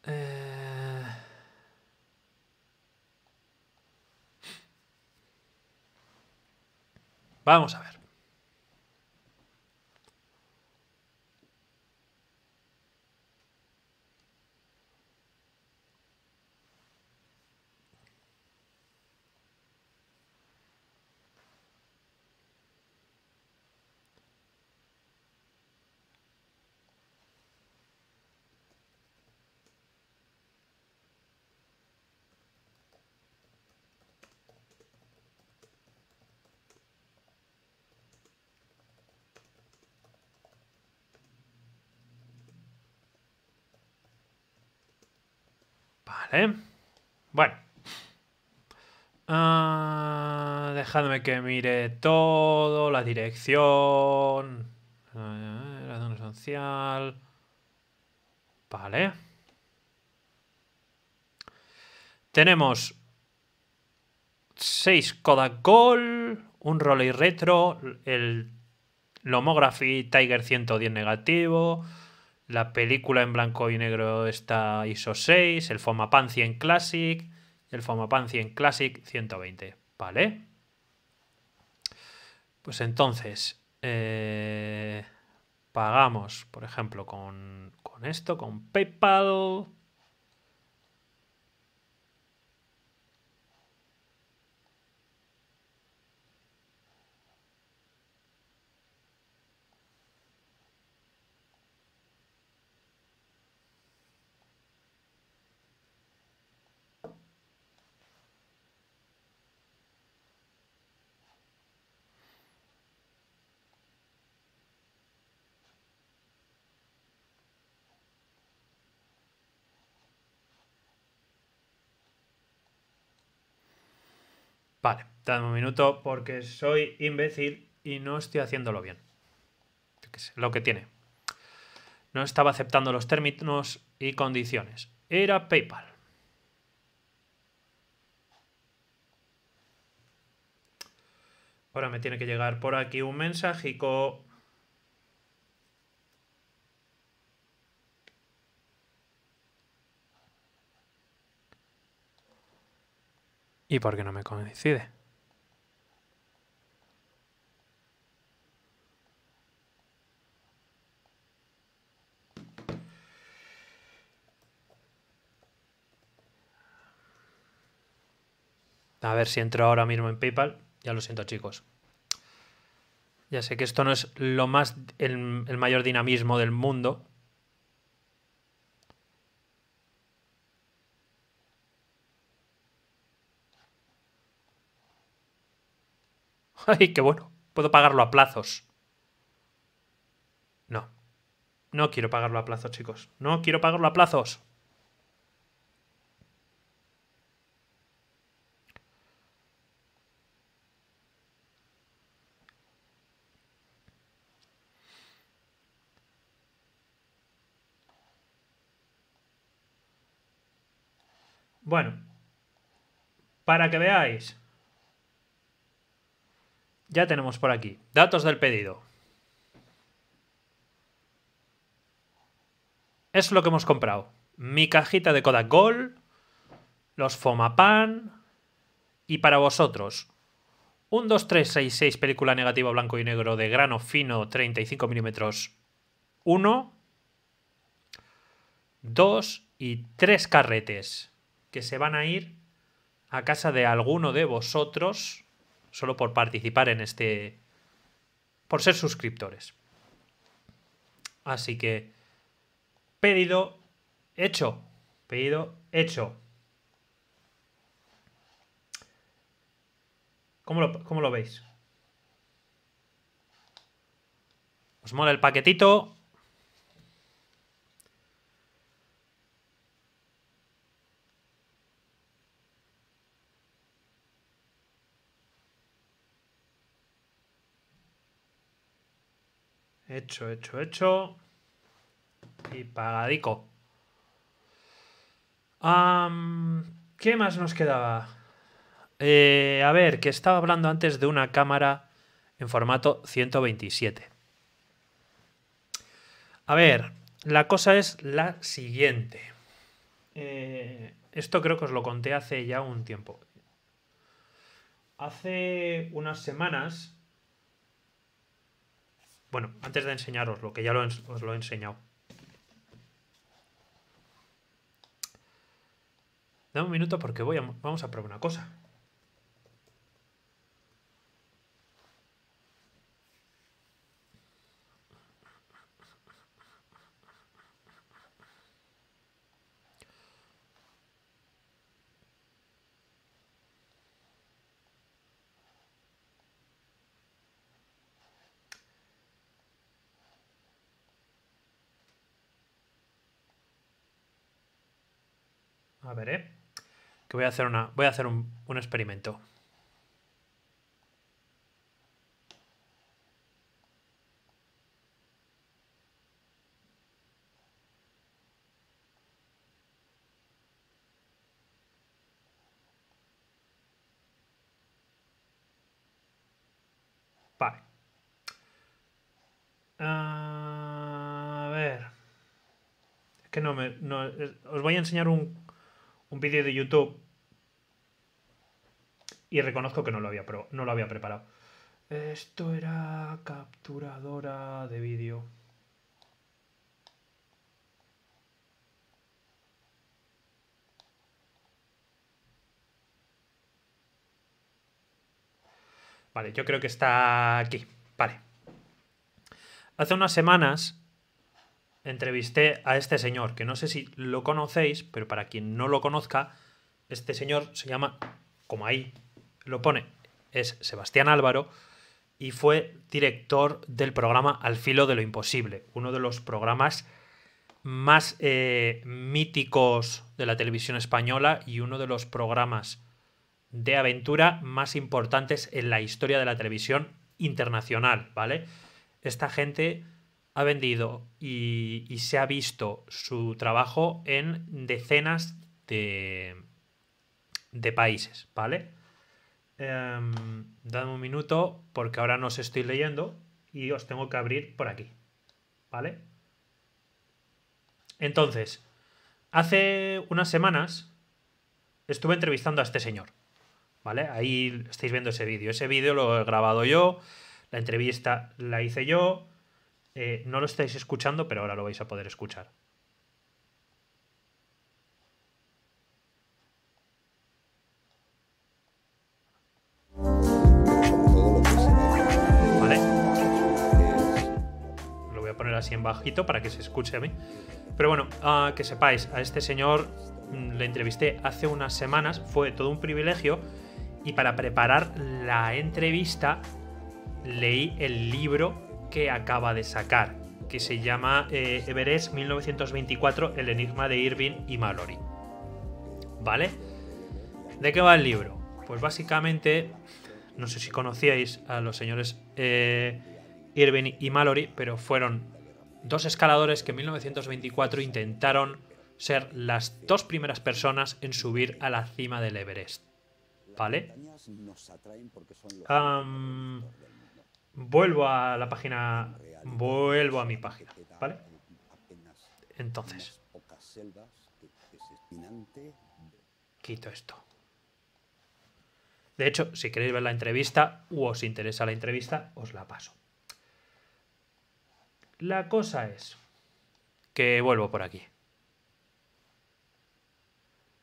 Eh, Vamos a ver. ¿eh? Bueno. Ah, dejadme que mire todo, la dirección, la zona social. Vale. Tenemos 6 Kodak Gold, un Rolei Retro, el Lomography Tiger 110 negativo, la película en blanco y negro está ISO 6, el Fomapan en Classic, el Fomapan 100 Classic 120, ¿vale? Pues entonces, eh, pagamos, por ejemplo, con, con esto, con PayPal, Vale, dame un minuto porque soy imbécil y no estoy haciéndolo bien. Lo que tiene. No estaba aceptando los términos y condiciones. Era PayPal. Ahora me tiene que llegar por aquí un mensajico. ¿Y por qué no me coincide? A ver si entro ahora mismo en PayPal. Ya lo siento, chicos. Ya sé que esto no es lo más el, el mayor dinamismo del mundo, ¡Ay, qué bueno, puedo pagarlo a plazos. No. No quiero pagarlo a plazos, chicos. No quiero pagarlo a plazos. Bueno, para que veáis, ya tenemos por aquí. Datos del pedido. Es lo que hemos comprado. Mi cajita de Kodak Gold, los Fomapan y para vosotros un 2366 película negativa blanco y negro de grano fino 35 milímetros 1, 2 y 3 carretes que se van a ir a casa de alguno de vosotros solo por participar en este... por ser suscriptores. Así que... Pedido hecho. Pedido hecho. ¿Cómo lo, veis? ¿Os mola el paquetito? Hecho, hecho, hecho. Y pagadico. ¿Qué más nos quedaba? Eh, a ver, que estaba hablando antes de una cámara en formato 127. A ver, la cosa es la siguiente. Eh, esto creo que os lo conté hace ya un tiempo. Hace unas semanas bueno, antes de enseñaros lo que ya os lo he enseñado. Dame un minuto porque voy a, vamos a probar una cosa. ver, eh, Que voy a hacer, una, voy a hacer un, un experimento. Vale. Ah, a ver. Es que no me. No, os voy a enseñar un, un vídeo de YouTube y reconozco que no lo había, no lo había preparado. Esto era capturadora de vídeo. Vale, yo creo que está aquí. Vale. Hace unas semanas entrevisté a este señor, que no sé si lo conocéis, pero para quien no lo conozca, este señor se llama, como ahí lo pone, es Sebastián Álvaro y fue director del programa Al filo de lo imposible, uno de los programas más eh, míticos de la televisión española y uno de los programas de aventura más importantes en la historia de la televisión internacional, ¿vale? Esta gente ha vendido y, se ha visto su trabajo en decenas de, países, ¿vale? Em, Dadme un minuto porque ahora no os estoy leyendo y os tengo que abrir por aquí, ¿vale? Entonces, hace unas semanas estuve entrevistando a este señor, ¿vale? Ahí estáis viendo ese vídeo. Ese vídeo lo he grabado yo, la entrevista la hice yo, eh, no lo estáis escuchando, pero ahora lo vais a poder escuchar. Lo voy a poner así en bajito para que se escuche a mí. Pero bueno, ah, que sepáis, a este señor mm, le entrevisté hace unas semanas, fue todo un privilegio. Y para preparar la entrevista leí el libro que acaba de sacar, que se llama eh, Everest 1924, el enigma de Irving y Mallory. ¿Vale? ¿De qué va el libro? Pues básicamente, no sé si conocíais a los señores eh, Irving y Mallory, pero fueron dos escaladores que en 1924 intentaron ser las dos primeras personas en subir a la cima del Everest. ¿Vale? Vuelvo a la página, vuelvo a mi página, ¿vale? Entonces, quito esto. De hecho, si queréis ver la entrevista o os interesa la entrevista, os la paso. La cosa es que vuelvo por aquí.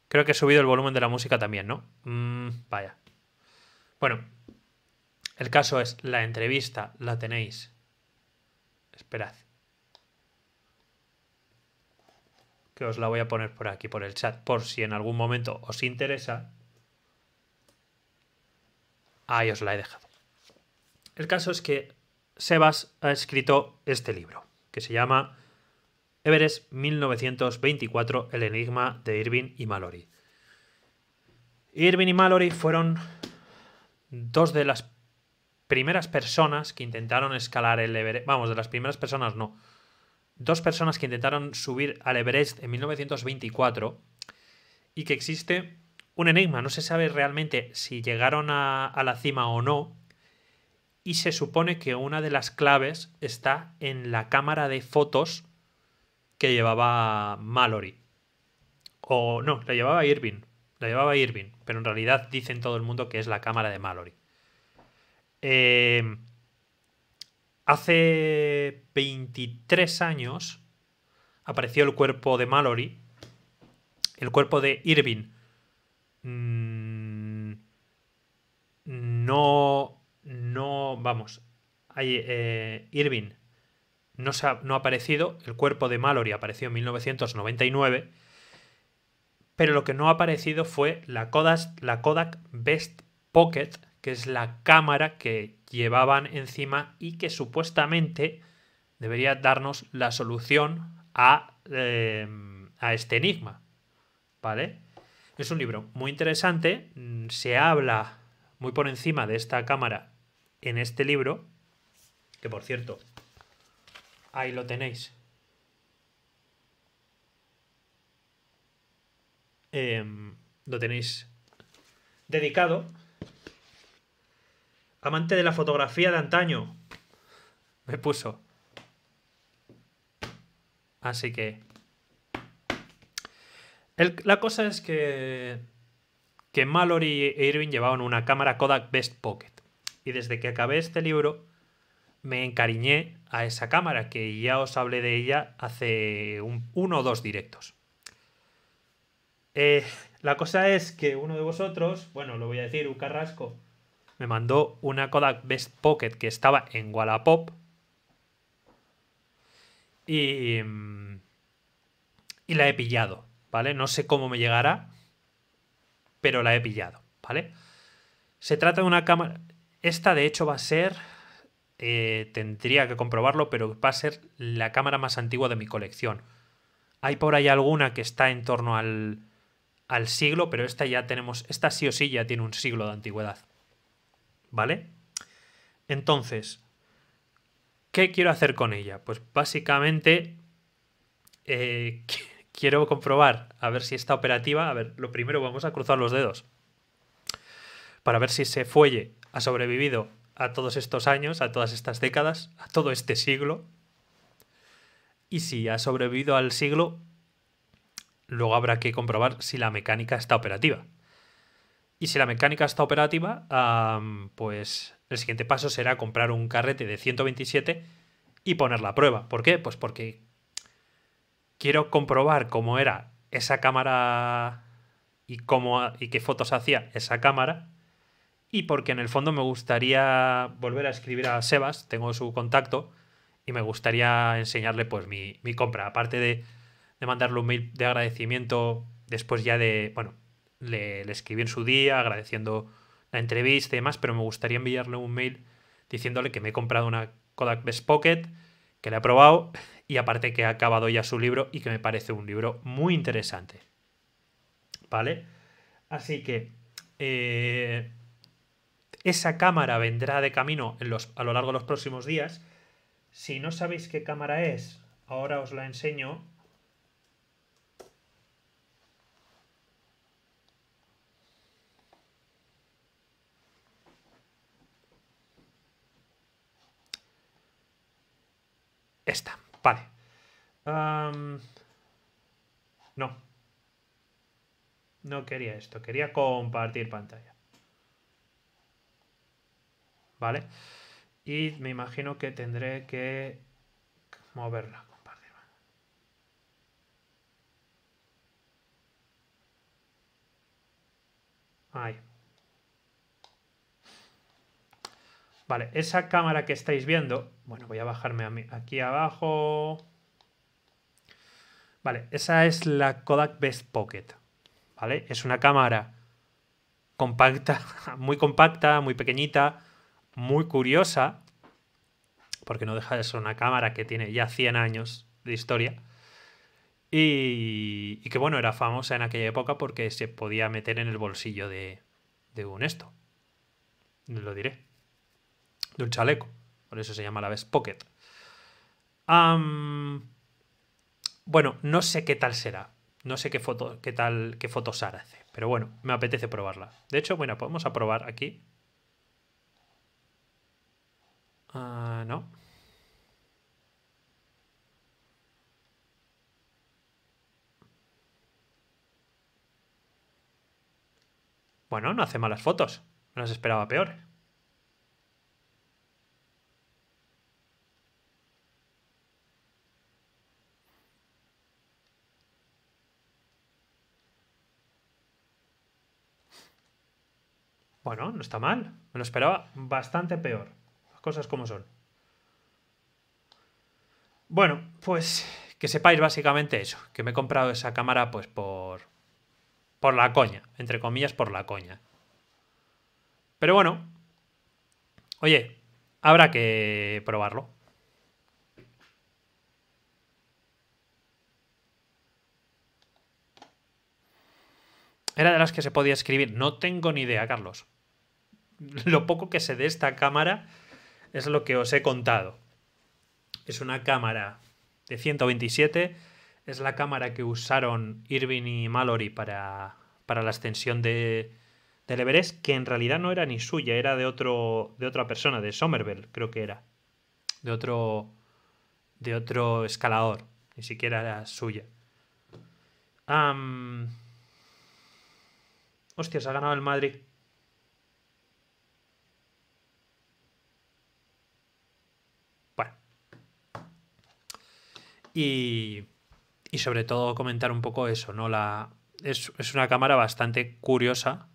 Creo que he subido el volumen de la música también, ¿no? Mm, vaya. Bueno, el caso es, la entrevista la tenéis. Esperad. Que os la voy a poner por aquí, por el chat, por si en algún momento os interesa. Ahí os la he dejado. El caso es que Sebas ha escrito este libro, que se llama Everest 1924, El enigma de Irving y Mallory. Irving y Mallory fueron dos de las primeras personas que intentaron escalar el Everest, vamos, de las primeras personas no, dos personas que intentaron subir al Everest en 1924 y que existe un enigma, no se sabe realmente si llegaron a, la cima o no, y se supone que una de las claves está en la cámara de fotos que llevaba Mallory. O no, la llevaba Irving. La llevaba Irving, pero en realidad dicen todo el mundo que es la cámara de Mallory. Em, hace 23 años apareció el cuerpo de Mallory, el cuerpo de Irving. Mm, no, no, vamos, eh, Irving no, ha, no aparecido, el cuerpo de Mallory apareció en 1999, pero lo que no ha aparecido fue la Kodak, la Kodak Best Pocket que es la cámara que llevaban encima y que supuestamente debería darnos la solución a, em, este enigma. ¿Vale? Es un libro muy interesante, mm, se habla muy por encima de esta cámara en este libro, que por cierto, ahí lo tenéis. Em, lo tenéis dedicado Amante de la fotografía de antaño. Me puso. Así que... la cosa es que... Que Mallory y Irwin llevaban una cámara Kodak Best Pocket. Y desde que acabé este libro, me encariñé a esa cámara, que ya os hablé de ella hace uno o dos directos. Eh, la cosa es que uno de vosotros, bueno, lo voy a decir, un carrasco, me mandó una Kodak Best Pocket que estaba en Wallapop. Y, mm, y la he pillado, ¿vale? No sé cómo me llegará, pero la he pillado, ¿vale? Se trata de una cámara... Esta de hecho va a ser... Eh, tendría que comprobarlo, pero va a ser la cámara más antigua de mi colección. Hay por ahí alguna que está en torno al, al siglo, pero esta ya tenemos, esta sí o sí ya tiene un siglo de antigüedad. ¿vale? Entonces, ¿qué quiero hacer con ella? Pues básicamente eh, quiero comprobar a ver si está operativa. A ver, lo primero vamos a cruzar los dedos para ver si ese fuelle ha sobrevivido a todos estos años, a todas estas décadas, a todo este siglo. Y si ha sobrevivido al siglo, luego habrá que comprobar si la mecánica está operativa. Y si la mecánica está operativa, pues el siguiente paso será comprar un carrete de 127 y ponerla a prueba. ¿Por qué? Pues porque quiero comprobar cómo era esa cámara y, cómo, y qué fotos hacía esa cámara. Y porque en el fondo me gustaría volver a escribir a Sebas, tengo su contacto, y me gustaría enseñarle pues mi, compra. Aparte de, de mandarle un mail de agradecimiento después ya de, bueno, le, escribí en su día agradeciendo la entrevista y demás, pero me gustaría enviarle un mail diciéndole que me he comprado una Kodak Best Pocket, que le he probado y aparte que ha acabado ya su libro y que me parece un libro muy interesante. ¿Vale? Así que eh, esa cámara vendrá de camino a lo largo de los próximos días. Si no sabéis qué cámara es, ahora os la enseño Esta, vale. no. No quería esto, quería compartir pantalla. ¿Vale? Y me imagino que tendré que moverla. Ahí. Vale, esa cámara que estáis viendo bueno, voy a bajarme aquí abajo. Vale, esa es la Kodak Best Pocket. ¿Vale? Es una cámara compacta, muy compacta, muy pequeñita, muy curiosa, porque no deja de ser una cámara que tiene ya 100 años de historia. Y, y, que bueno, era famosa en aquella época porque se podía meter en el bolsillo de, de un esto. Lo diré. De un chaleco. Por eso se llama a la vez Pocket. bueno, no sé qué tal será. No sé qué foto, qué tal, qué fotos hace. Pero bueno, me apetece probarla. De hecho, bueno, podemos probar aquí. Ah, no. Bueno, no hace malas fotos. No las esperaba peor. Bueno, no está mal. Me lo esperaba bastante peor. Las cosas como son. Bueno, pues que sepáis básicamente eso. Que me he comprado esa cámara pues por... Por la coña. Entre comillas, por la coña. Pero bueno. Oye, habrá que probarlo. Era de las que se podía escribir. No tengo ni idea, Carlos. lo poco que se de esta cámara es lo que os he contado. Es una cámara de 127, es la cámara que usaron Irving y Mallory para, para la extensión de, del Everest, que en realidad no era ni suya, era de, otro, de otra persona, de Somerville, creo que era. De otro, de otro escalador, ni siquiera era suya. Um... Hostias, ha ganado el Madrid. Y, y sobre todo comentar un poco eso, ¿no? La, es, una cámara bastante curiosa.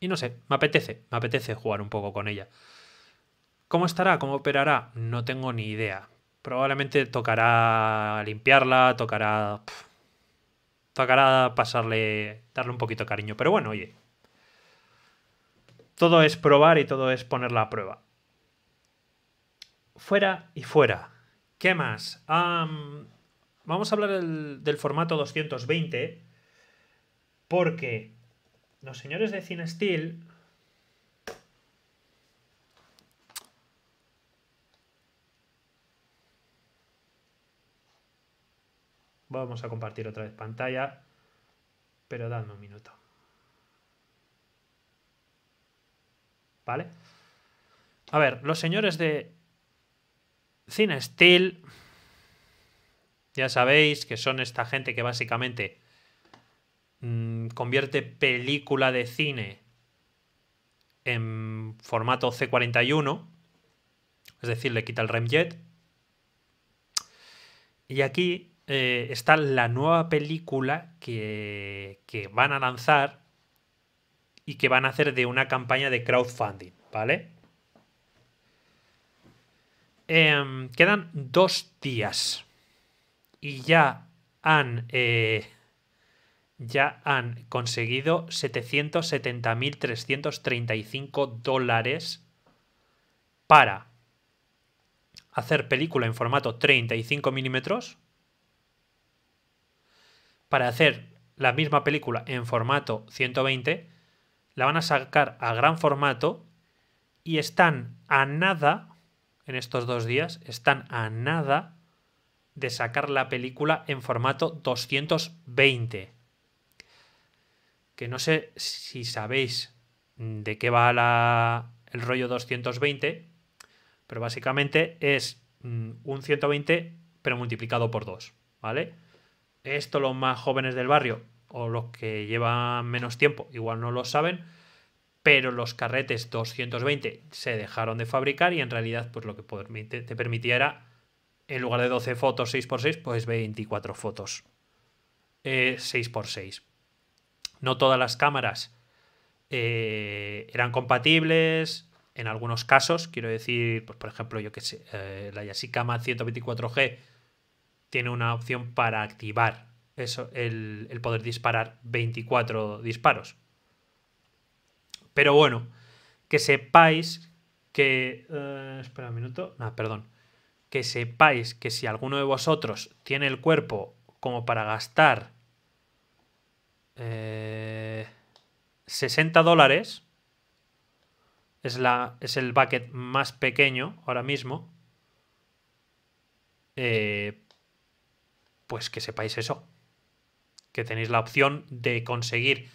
Y no sé, me apetece, me apetece jugar un poco con ella. ¿Cómo estará? ¿Cómo operará? No tengo ni idea. Probablemente tocará limpiarla, tocará... tocará pasarle, darle un poquito de cariño. Pero bueno, oye. Todo es probar y todo es ponerla a prueba fuera y fuera. ¿Qué más? vamos a hablar del, formato 220 porque los señores de CineSteel Vamos a compartir otra vez pantalla, pero dadme un minuto. ¿Vale? A ver, los señores de Cine Steel. Ya sabéis que son esta gente que básicamente mm, convierte película de cine en formato C41. Es decir, le quita el remjet. Y aquí eh, está la nueva película que van a lanzar y que van a hacer de una campaña de crowdfunding, ¿vale? Em, quedan dos días. Y ya han. Eh, ya han conseguido 770.335 dólares para hacer película en formato 35 milímetros, para hacer la misma película en formato 120, la van a sacar a gran formato y están a nada en estos dos días están a nada de sacar la película en formato 220. Que no sé si sabéis de qué va el rollo 220, pero básicamente es mm, un 120 pero multiplicado por 2, ¿vale? Esto los más jóvenes del barrio o los que llevan menos tiempo igual no lo saben, pero los carretes 220 se dejaron de fabricar y en realidad pues lo que te permitía era, en lugar de 12 fotos 6x6, pues 24 fotos 6x6. Eh, no todas las cámaras eh, eran compatibles, en algunos casos, quiero decir, pues por ejemplo, yo que eh, la Yasikama 124G tiene una opción para activar eso, el, el poder disparar 24 disparos pero bueno, que sepáis que... Eh, espera un minuto. Ah, perdón. Que sepáis que si alguno de vosotros tiene el cuerpo como para gastar eh, 60 dólares, es, el bucket más pequeño ahora mismo, eh, pues que sepáis eso. Que tenéis la opción de conseguir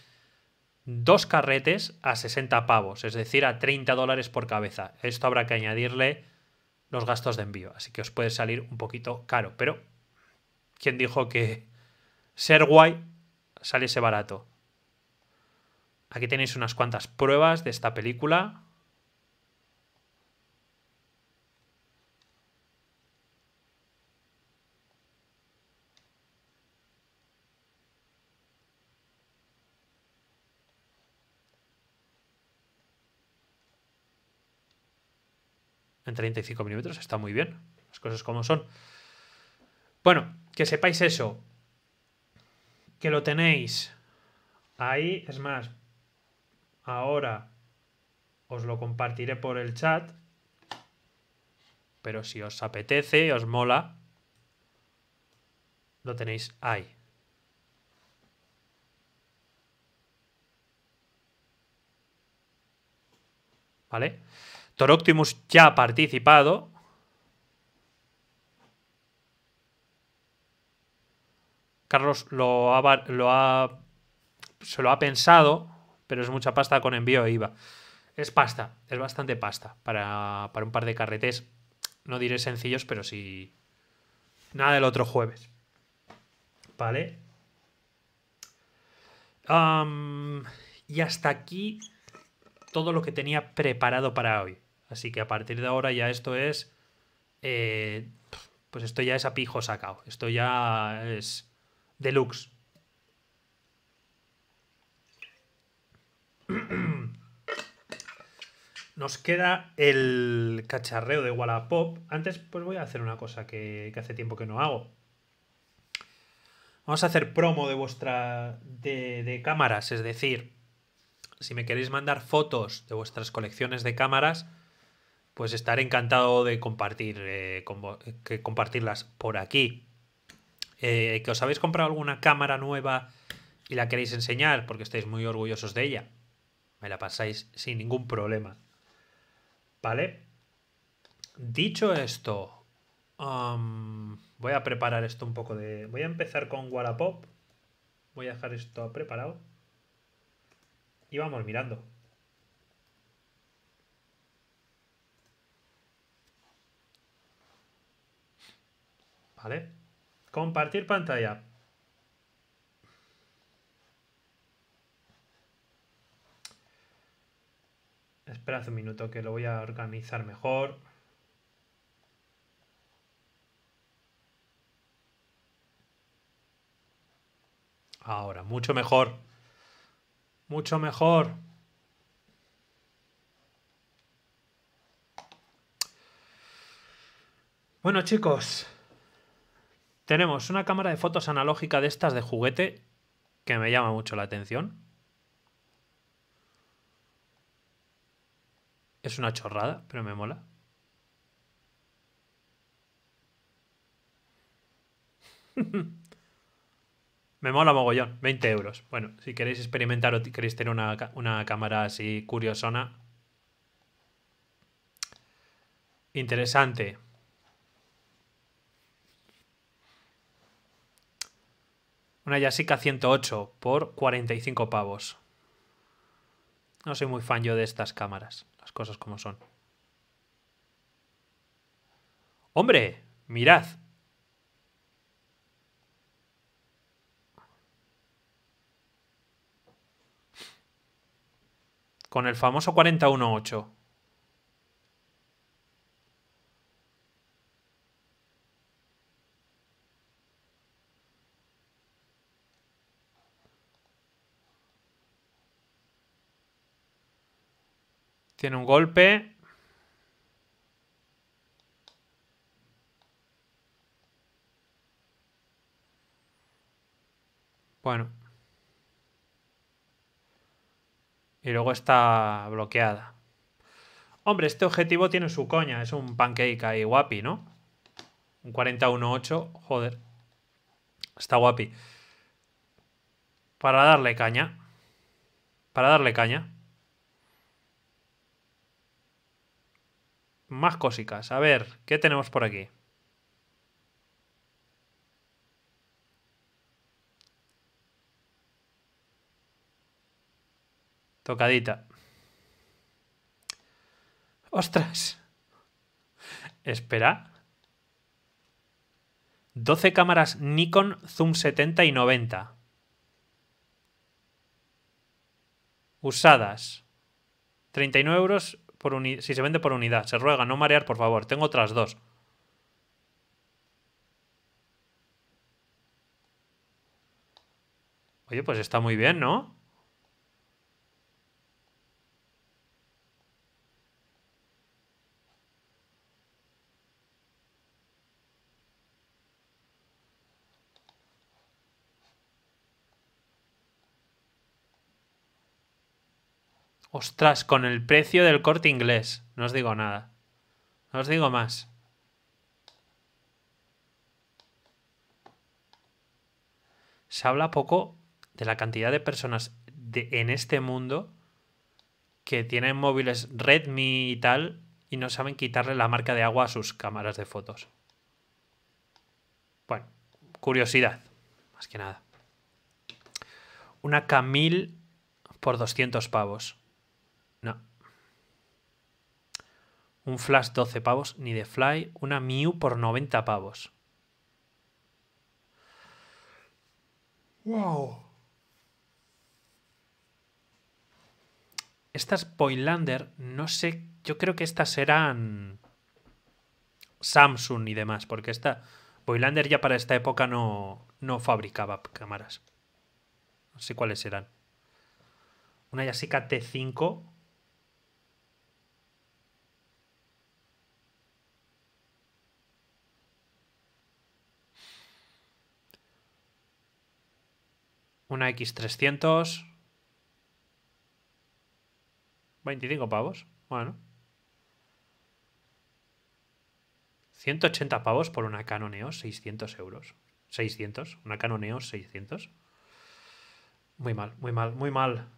dos carretes a 60 pavos, es decir, a 30 dólares por cabeza. Esto habrá que añadirle los gastos de envío, así que os puede salir un poquito caro, pero ¿quién dijo que ser guay saliese barato? Aquí tenéis unas cuantas pruebas de esta película. 35 milímetros está muy bien. Las cosas como son. Bueno, que sepáis eso. Que lo tenéis. Ahí, es más. Ahora os lo compartiré por el chat. Pero si os apetece, os mola, lo tenéis ahí. ¿Vale? Toroctimus ya ha participado. Carlos lo ha, lo se lo ha pensado, pero es mucha pasta con envío e IVA. Es pasta, es bastante pasta para, un par de carretes. No diré sencillos, pero sí. Nada del otro jueves. Vale. y hasta aquí todo lo que tenía preparado para hoy. Así que a partir de ahora ya esto es. Eh, pues esto ya es apijo pijo sacado. Esto ya es deluxe. Nos queda el cacharreo de Wallapop. Antes, pues voy a hacer una cosa que, hace tiempo que no hago. Vamos a hacer promo de vuestra. de cámaras, es decir, si me queréis mandar fotos de vuestras colecciones de cámaras, pues estaré encantado de compartir, eh, que compartirlas por aquí. Eh, que os habéis comprado alguna cámara nueva y la queréis enseñar porque estáis muy orgullosos de ella. Me la pasáis sin ningún problema. ¿Vale? Dicho esto, voy a preparar esto un poco de... Voy a empezar con Wallapop. Voy a dejar esto preparado. Y vamos mirando. ¿vale? Compartir pantalla. Esperad un minuto que lo voy a organizar mejor. Ahora, mucho mejor. Mucho mejor. Bueno chicos, tenemos una cámara de fotos analógica de estas de juguete que me llama mucho la atención. Es una chorrada, pero me mola. me mola mogollón, 20 euros. Bueno, si queréis experimentar o queréis tener una, cámara así curiosona. Interesante. Una Yasica 108 por 45 pavos. No soy muy fan yo de estas cámaras, las cosas como son. ¡Hombre! ¡Mirad! Con el famoso 41.8. Tiene un golpe. Bueno. Y luego está bloqueada. Hombre, este objetivo tiene su coña. Es un pancake ahí guapi, ¿no? Un 41.8. Joder. Está guapi. Para darle caña. Para darle caña. más cósicas. A ver, ¿qué tenemos por aquí? Tocadita. ¡Ostras! Espera. 12 cámaras Nikon Zoom 70 y 90. Usadas. 39 euros si se vende por unidad. Se ruega no marear, por favor. Tengo otras dos. Oye, pues está muy bien, ¿no? Ostras, con el precio del corte inglés. No os digo nada. No os digo más. Se habla poco de la cantidad de personas de, en este mundo que tienen móviles Redmi y tal y no saben quitarle la marca de agua a sus cámaras de fotos. Bueno, curiosidad, más que nada. Una Camil por 200 pavos. un Flash 12 pavos, ni de Fly, una Mew por 90 pavos. ¡Wow! Estas Poinlander, no sé, yo creo que estas serán. Samsung y demás, porque esta Boylander ya para esta época no, no fabricaba cámaras. No sé cuáles serán. Una Yasica T5 Una X300. 25 pavos. Bueno. 180 pavos por una Canon EOS, 600 euros. 600. Una Canon EOS, 600. Muy mal, muy mal, muy mal.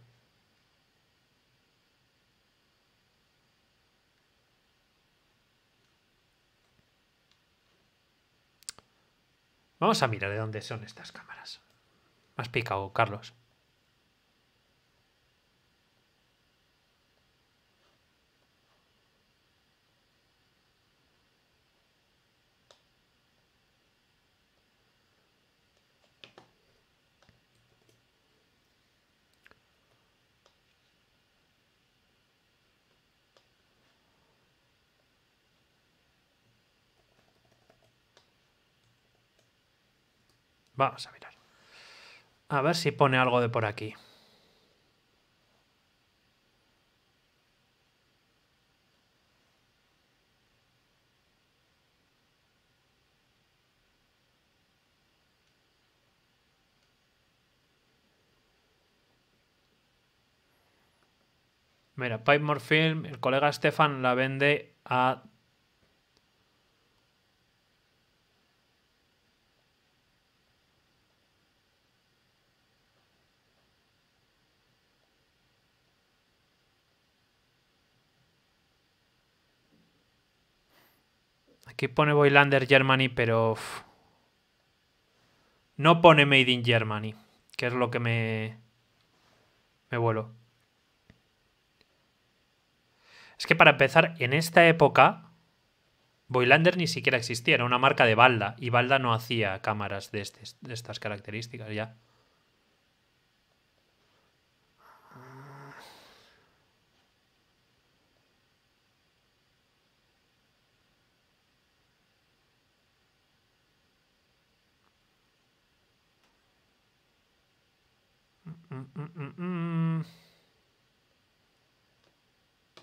Vamos a mirar de dónde son estas cámaras. Más picado, Carlos. Vamos a ver. A ver si pone algo de por aquí. Mira, More Film, el colega Stefan la vende a Que pone Boylander Germany, pero... no pone Made in Germany, que es lo que me... Me vuelo. Es que para empezar, en esta época, Boylander ni siquiera existía, era una marca de balda, y balda no hacía cámaras de estas características ya.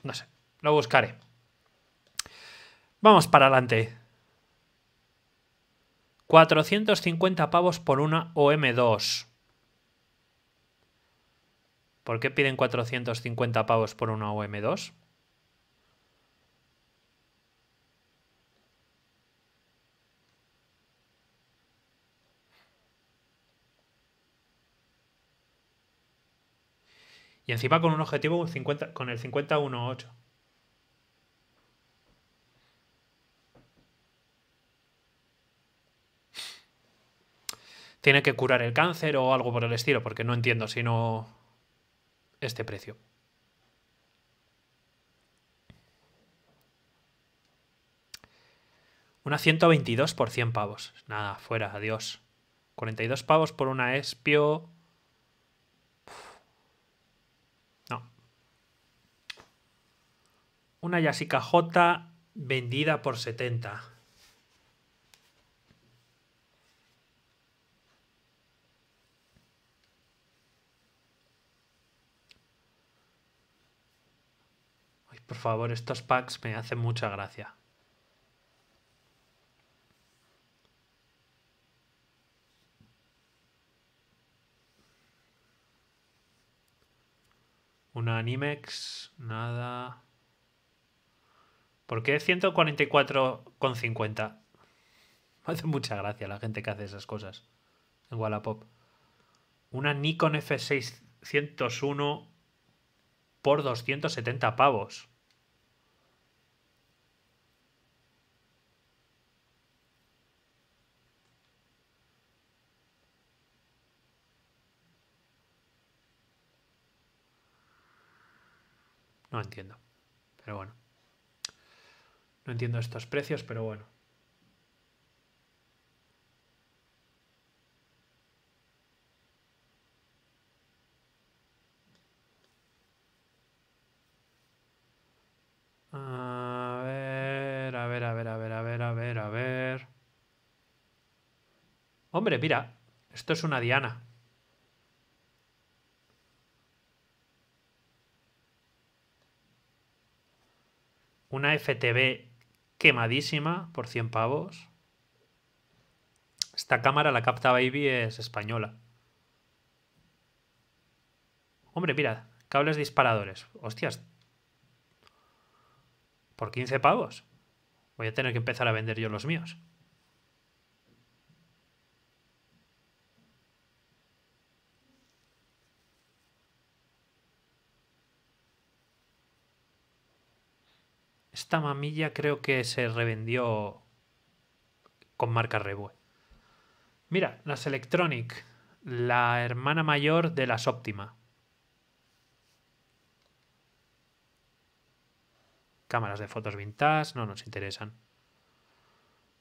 No sé, lo buscaré. Vamos para adelante. 450 pavos por una OM2. ¿Por qué piden 450 pavos por una OM2? Y encima con un objetivo 50, con el 50 1 Tiene que curar el cáncer o algo por el estilo, porque no entiendo si no este precio. Una 122 por 100 pavos. Nada, fuera, adiós. 42 pavos por una Espio. Una Yasica J vendida por 70. por favor, estos packs me hacen mucha gracia. Una Animex, nada. ¿Por qué 144,50? Me hace mucha gracia la gente que hace esas cosas en Wallapop. Una Nikon F601 por 270 pavos. No entiendo. Pero bueno. No entiendo estos precios, pero bueno. A ver, a ver, a ver, a ver, a ver, a ver, a ver. Hombre, mira, esto es una diana. Una FTB quemadísima por 100 pavos. Esta cámara, la Capta Baby, es española. Hombre, mira, cables disparadores. Hostias. Por 15 pavos. Voy a tener que empezar a vender yo los míos. esta mamilla creo que se revendió con marca Rebue. Mira, las Electronic, la hermana mayor de las Optima. Cámaras de fotos vintage, no nos interesan.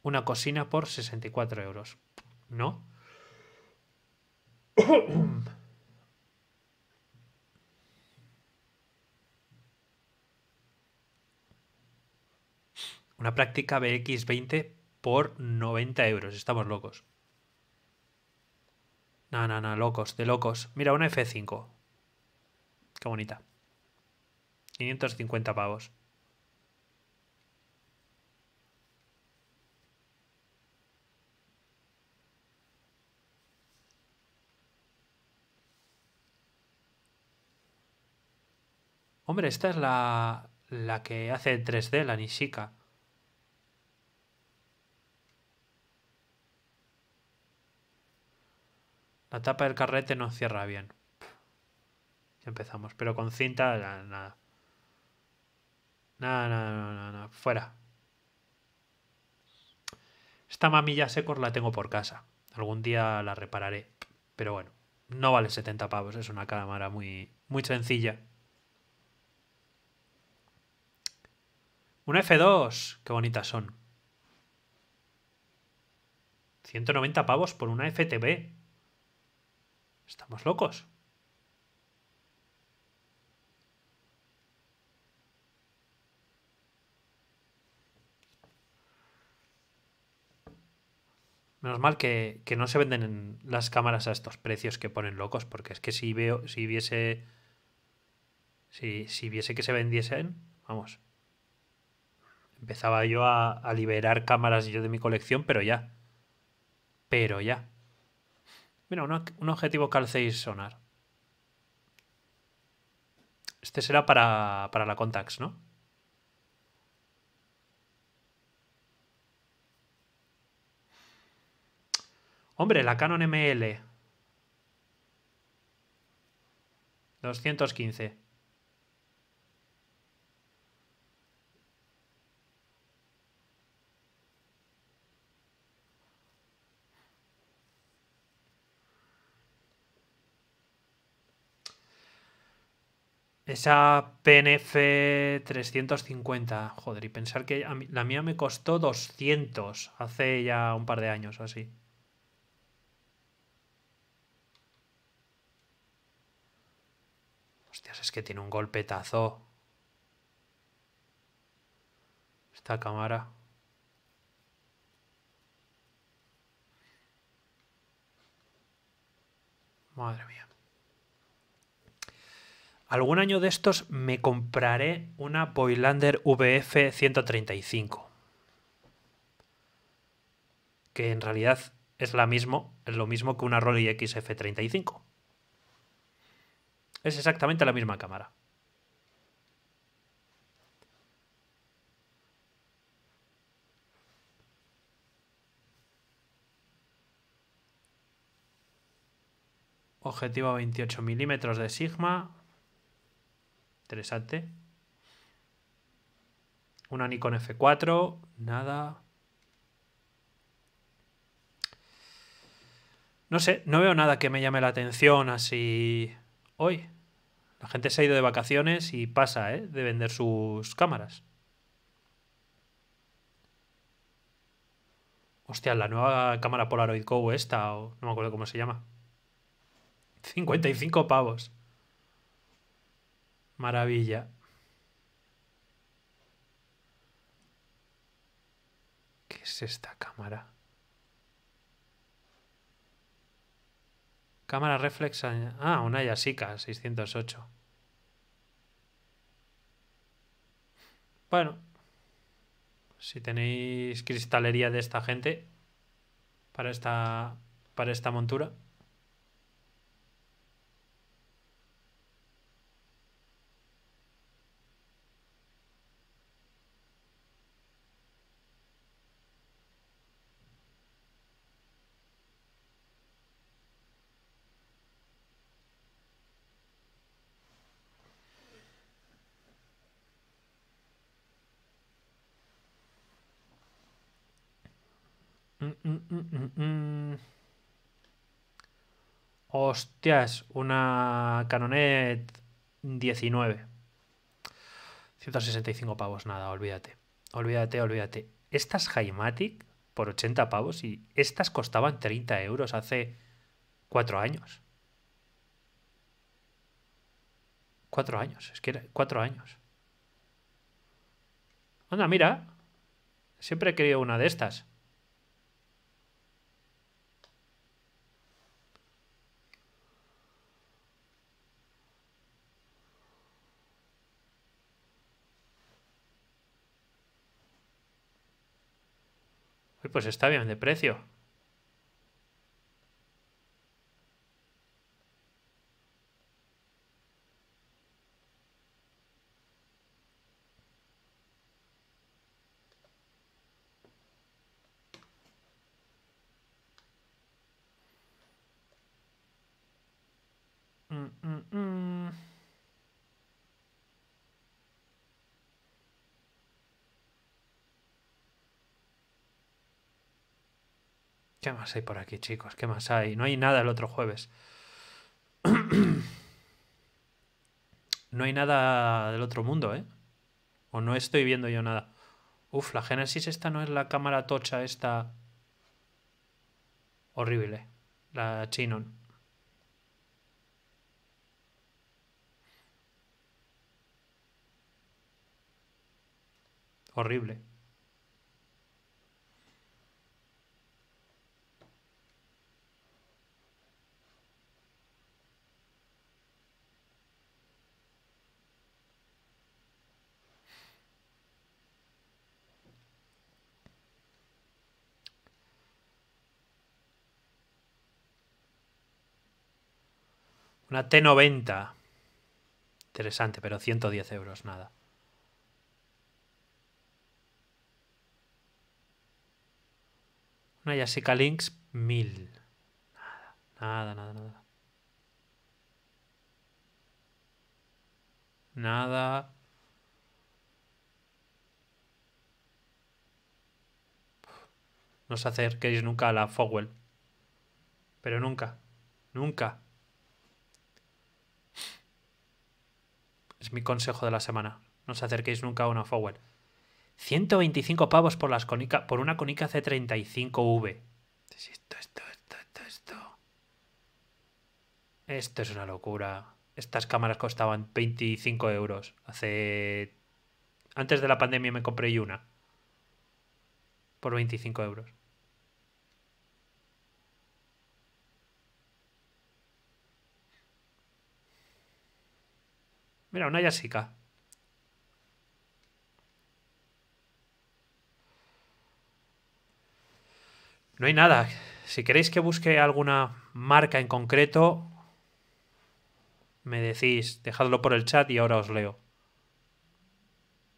Una cocina por 64 euros. ¿No? Una práctica BX20 por 90 euros. Estamos locos. No, no, no, locos, de locos. Mira, una F5. Qué bonita. 550 pavos. Hombre, esta es la, que hace 3D, la Nishika. La tapa del carrete no cierra bien. Ya empezamos. Pero con cinta, nada. Nada, nada, nada, Fuera. Esta mamilla secor la tengo por casa. Algún día la repararé. Pero bueno, no vale 70 pavos. Es una cámara muy, muy sencilla. Una F2. Qué bonitas son. 190 pavos por una FTB. Estamos locos. Menos mal que, no se venden en las cámaras a estos precios que ponen locos, porque es que si veo, si viese. Si, viese que se vendiesen, vamos. Empezaba yo a, liberar cámaras yo de mi colección, pero ya. Pero ya. Mira, un, objetivo que sonar. Este será para, para la Contax, ¿no? Hombre, la Canon ML. 215. Esa PNF 350, joder, y pensar que la mía me costó 200 hace ya un par de años o así. Hostias, es que tiene un golpetazo. Esta cámara. Madre mía algún año de estos me compraré una Boylander VF 135. Que en realidad es, la mismo, es lo mismo que una Rolly XF35. Es exactamente la misma cámara. Objetivo 28 milímetros de Sigma interesante. Una Nikon F4, nada. No sé, no veo nada que me llame la atención así hoy. La gente se ha ido de vacaciones y pasa, ¿eh? De vender sus cámaras. Hostia, la nueva cámara Polaroid Go esta, o no me acuerdo cómo se llama. 55 pavos. Maravilla. ¿Qué es esta cámara? Cámara reflexa. Ah, una Yasica 608. Bueno. Si tenéis cristalería de esta gente para esta para esta montura, Hostias, una Canonet 19. 165 pavos, nada, olvídate. Olvídate, olvídate. Estas Haimatic por 80 pavos y estas costaban 30 euros hace 4 años. 4 años, es que era 4 años. Anda, mira. Siempre he querido una de estas. pues está bien de precio. hay por aquí, chicos? ¿Qué más hay? No hay nada el otro jueves. no hay nada del otro mundo, ¿eh? O no estoy viendo yo nada. Uf, la Genesis esta no es la cámara tocha esta... Horrible, La Chinon. Horrible. Una T90. Interesante, pero 110 euros, nada. Una Yasica Lynx 1000. Nada, nada, nada, nada. Nada. No os acerquéis nunca a la Fogwell. Pero nunca, nunca. Es mi consejo de la semana. No os acerquéis nunca a una Fowler. 125 pavos por, por una conica C35V. Esto, esto, esto, es una locura. Estas cámaras costaban 25 euros. Hace. Antes de la pandemia me compré una. Por 25 euros. Mira, una Yasika. No hay nada. Si queréis que busque alguna marca en concreto, me decís, dejadlo por el chat y ahora os leo.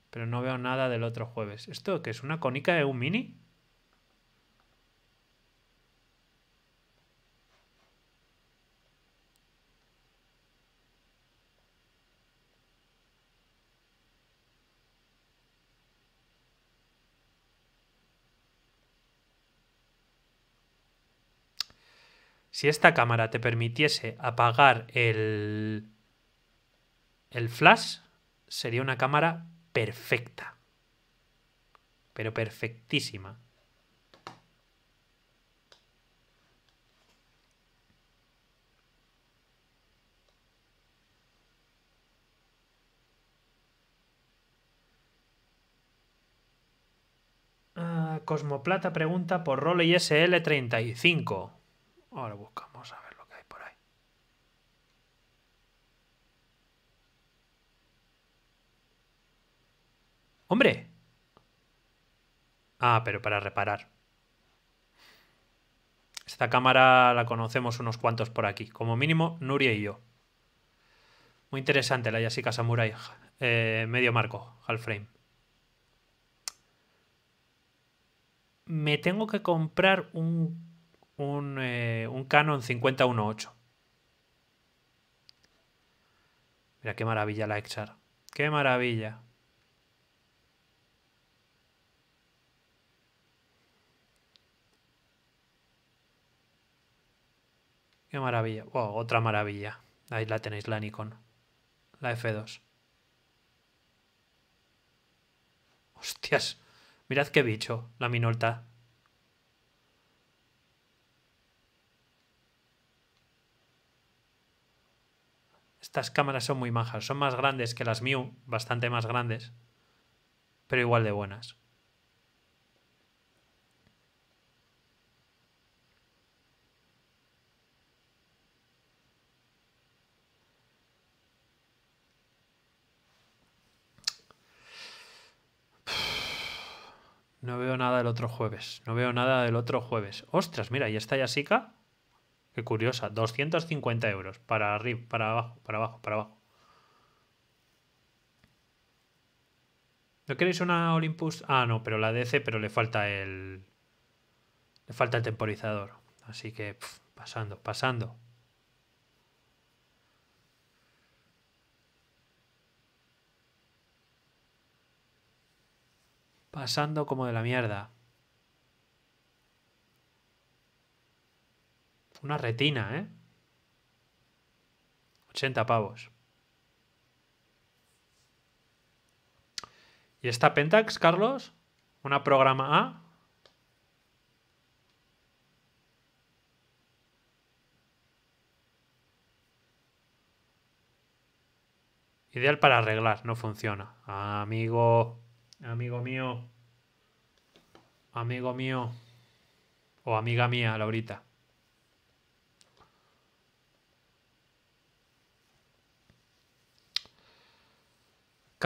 Pero no veo nada del otro jueves. ¿Esto qué es? ¿Una conica de un mini? si esta cámara te permitiese apagar el, el flash, sería una cámara perfecta. Pero perfectísima. Ah, Cosmoplata pregunta por y SL35. Ahora buscamos a ver lo que hay por ahí. ¡Hombre! Ah, pero para reparar. Esta cámara la conocemos unos cuantos por aquí. Como mínimo, Nuria y yo. Muy interesante la Yasika Samurai. Eh, medio marco, half frame. Me tengo que comprar un un, eh, un Canon 518 Mira qué maravilla la Exar. Qué maravilla. Qué maravilla. Wow, otra maravilla. Ahí la tenéis, la Nikon. La F2. Hostias. Mirad qué bicho, la minolta. Estas cámaras son muy majas. Son más grandes que las Mew, bastante más grandes, pero igual de buenas. No veo nada del otro jueves. No veo nada del otro jueves. Ostras, mira, y está Yasika. Qué curiosa. 250 euros. Para arriba, para abajo, para abajo, para abajo. ¿No queréis una Olympus? Ah, no, pero la DC, pero le falta el. Le falta el temporizador. Así que, pasando, pasando. Pasando como de la mierda. Una retina, ¿eh? 80 pavos. ¿Y esta Pentax, Carlos? ¿Una programa A? Ideal para arreglar, no funciona. Amigo, amigo mío, amigo mío, o amiga mía, Laurita.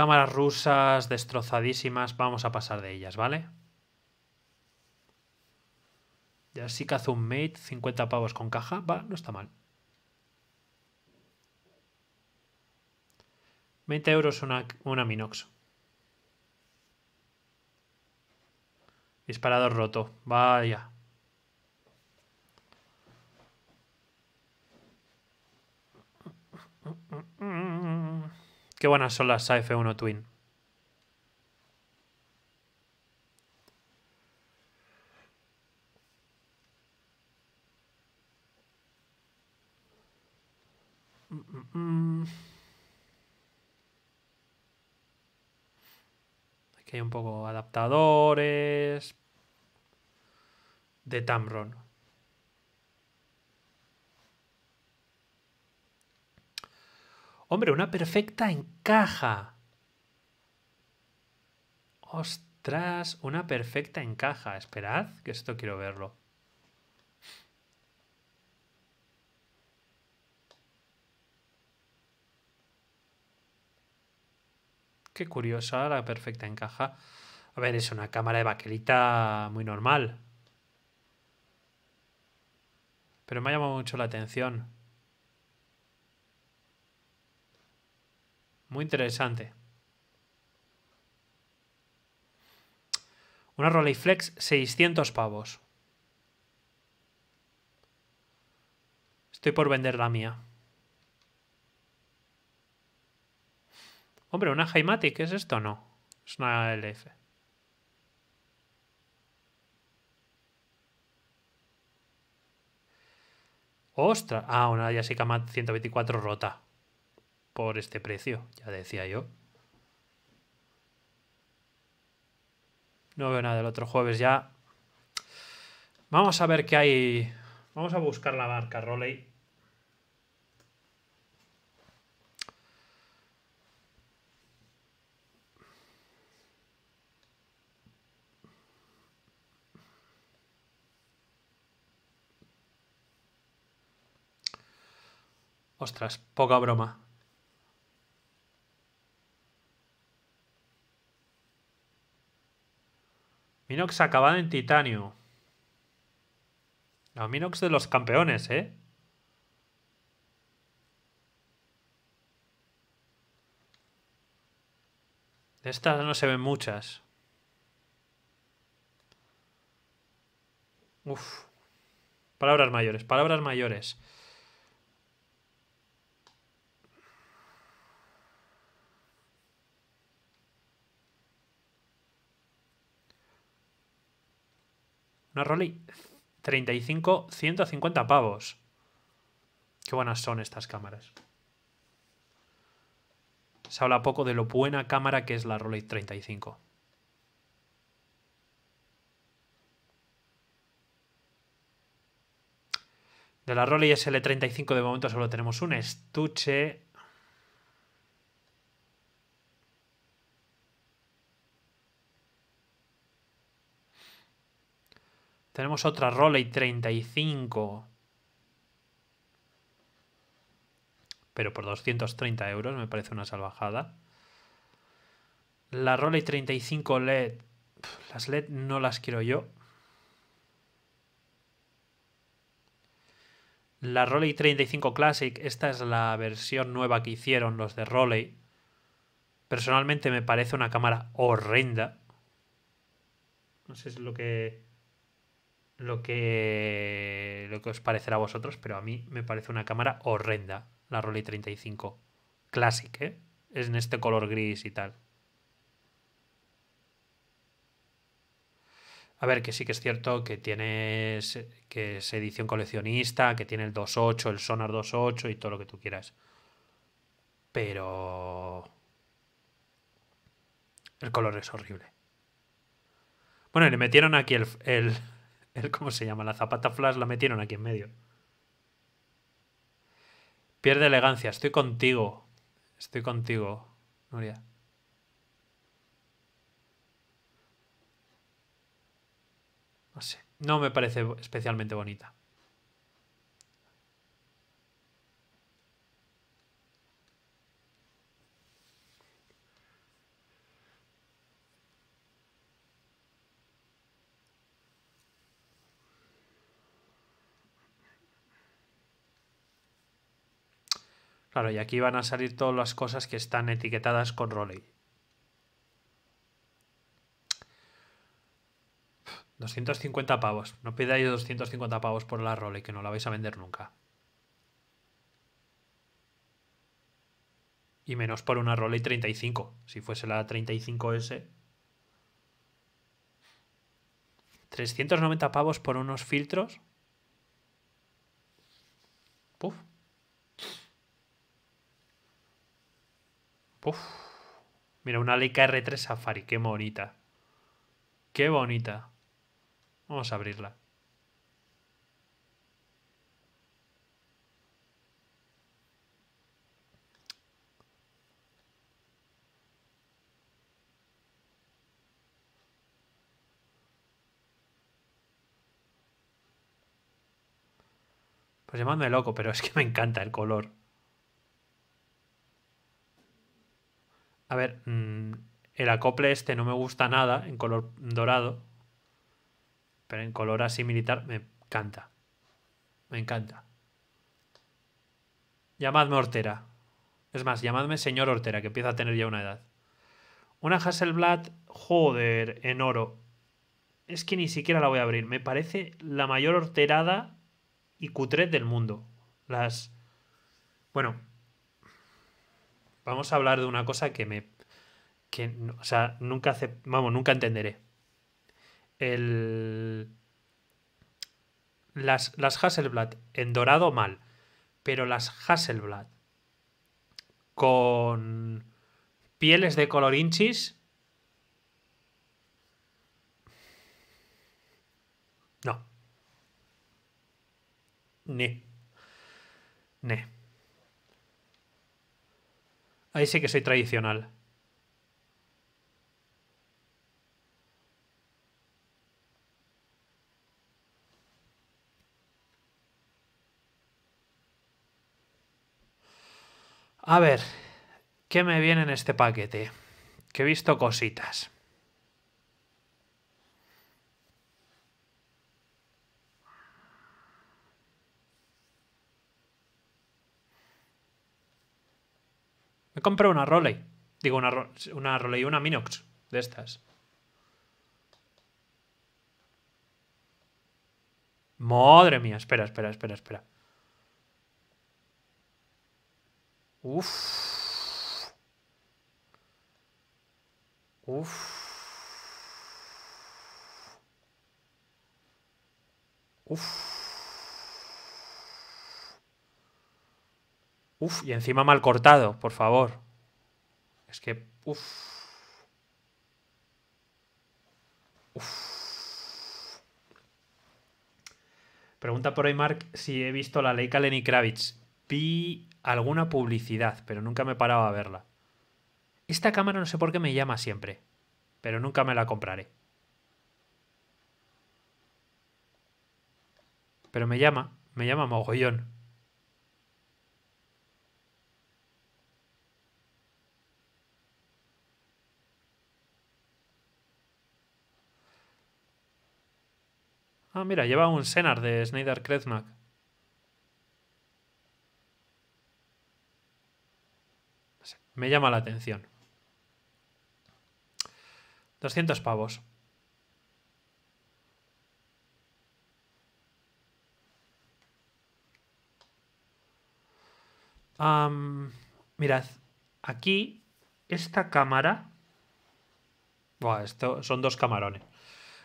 cámaras rusas destrozadísimas, vamos a pasar de ellas, ¿vale? Ya sí que hace un Mate, 50 pavos con caja, va, no está mal. 20 euros una, una Minox. Disparador roto, vaya. Qué buenas son las AF1 Twin. Aquí hay un poco adaptadores de Tamron. Hombre, una perfecta encaja. Ostras, una perfecta encaja. Esperad, que esto quiero verlo. Qué curiosa la perfecta encaja. A ver, es una cámara de baquelita muy normal. Pero me ha llamado mucho la atención. Muy interesante. Una Flex 600 pavos. Estoy por vender la mía. Hombre, una ¿qué ¿es esto no? Es una LF. ¡Ostras! Ah, una Yasica Mat 124 rota por este precio, ya decía yo. No veo nada del otro jueves ya. Vamos a ver qué hay. Vamos a buscar la marca Roley. Ostras, poca broma. Minox acabado en titanio. La Minox de los campeones, ¿eh? De estas no se ven muchas. Uf. Palabras mayores, palabras mayores. Una Rolly 35, 150 pavos. Qué buenas son estas cámaras. Se habla poco de lo buena cámara que es la Roley 35. De la Roley SL35 de momento solo tenemos un estuche Tenemos otra Roley 35. Pero por 230 euros me parece una salvajada. La Roley 35 LED. Las LED no las quiero yo. La Roley 35 Classic, esta es la versión nueva que hicieron los de Roley. Personalmente me parece una cámara horrenda. No sé si es lo que lo que, lo que os parecerá a vosotros, pero a mí me parece una cámara horrenda, la Rolly 35 Classic, ¿eh? Es en este color gris y tal. A ver, que sí que es cierto que tienes que es edición coleccionista, que tiene el 2.8, el Sonar 2.8 y todo lo que tú quieras. Pero el color es horrible. Bueno, y le metieron aquí el, ¿Cómo se llama? La zapata flash la metieron aquí en medio. Pierde elegancia. Estoy contigo. Estoy contigo, Nuria. No sé. No me parece especialmente bonita. Claro, y aquí van a salir todas las cosas que están etiquetadas con Roley. 250 pavos. No pidáis 250 pavos por la Roley, que no la vais a vender nunca. Y menos por una Roley 35. Si fuese la 35S. 390 pavos por unos filtros Mira, una Leica R3 Safari. Qué bonita. Qué bonita. Vamos a abrirla. Pues llamadme loco, pero es que me encanta el color. A ver, mm, el acople este no me gusta nada en color dorado, pero en color así militar me encanta. Me encanta. Llamadme Ortera, Es más, llamadme señor Ortera que empieza a tener ya una edad. Una Hasselblad, joder, en oro. Es que ni siquiera la voy a abrir. Me parece la mayor horterada y cutret del mundo. Las. Bueno, vamos a hablar de una cosa que me. que, o sea, nunca vamos, nunca entenderé. El. Las, las Hasselblad en dorado mal, pero las Hasselblad con pieles de color inchis. No. Ne. Ne. Ahí sí que soy tradicional. A ver, ¿qué me viene en este paquete? Que he visto cositas. compré una Rolex, Digo, una, una Rolex y una Minox de estas. Madre mía, espera, espera, espera, espera. Uf. Uf. Uf. Uf, y encima mal cortado, por favor. Es que, uf. Uf. Pregunta por hoy, Mark, si he visto la ley Lenny Kravitz. Vi alguna publicidad, pero nunca me paraba a verla. Esta cámara no sé por qué me llama siempre, pero nunca me la compraré. Pero me llama, me llama mogollón. Ah, mira, lleva un Senar de Snyder Kreznak. me llama la atención. 200 pavos. mirad, aquí esta cámara... Buah, esto son dos camarones.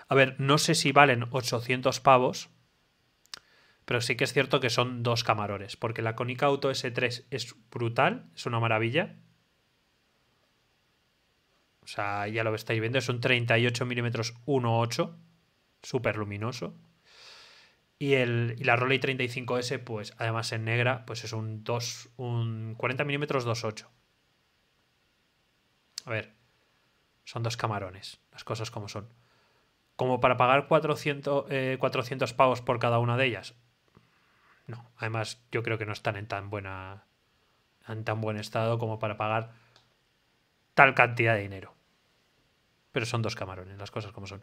A ver, no sé si valen 800 pavos, pero sí que es cierto que son dos camarones, porque la Konica Auto S3 es brutal, es una maravilla. O sea, ya lo estáis viendo, es un 38 milímetros 1.8, súper luminoso. Y, el, y la y 35S, pues además en negra, pues es un, dos un 40 milímetros 2.8. A ver, son dos camarones, las cosas como son como para pagar 400, 400 eh, pavos por cada una de ellas. No, además yo creo que no están en tan buena en tan buen estado como para pagar tal cantidad de dinero. Pero son dos camarones, las cosas como son.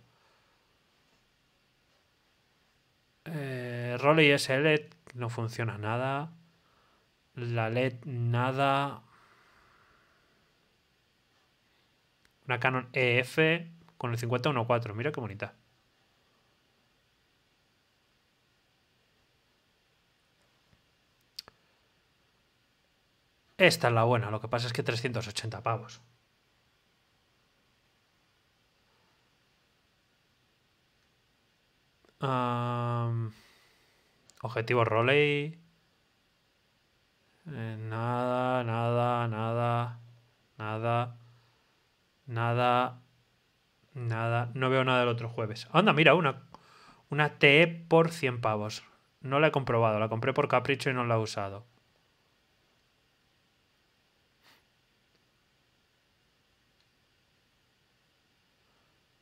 Eh, Roley S e no funciona nada. La LED nada. Una Canon EF con el cincuenta 4 Mira qué bonita. Esta es la buena, lo que pasa es que 380 pavos. objetivo Roley. Eh, nada, nada, nada, nada, nada, Nada, no veo nada del otro jueves. Anda, mira, una, una TE por 100 pavos. No la he comprobado, la compré por capricho y no la he usado.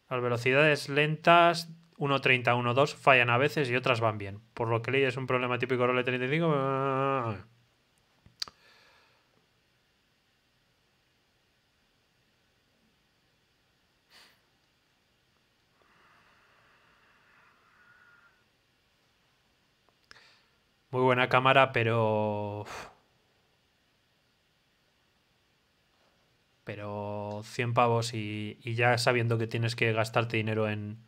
Las velocidades lentas 1.30, 1.2 fallan a veces y otras van bien. Por lo que leí es un problema típico Role 35. Muy buena cámara, pero... Pero 100 pavos y, ya sabiendo que tienes que gastarte dinero en,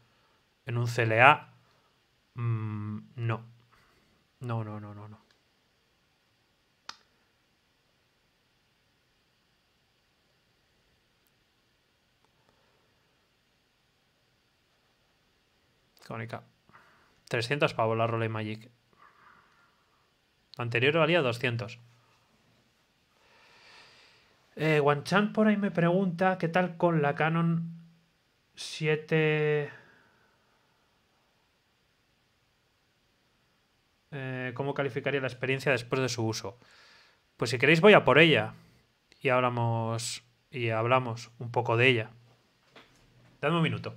un CLA, mm, no. No, no, no, no, no. Cónica. 300 pavos la Role Magic anterior valía 200. Eh, por ahí me pregunta qué tal con la Canon 7... Eh, ¿Cómo calificaría la experiencia después de su uso? Pues si queréis voy a por ella y hablamos, y hablamos un poco de ella. Dadme un minuto.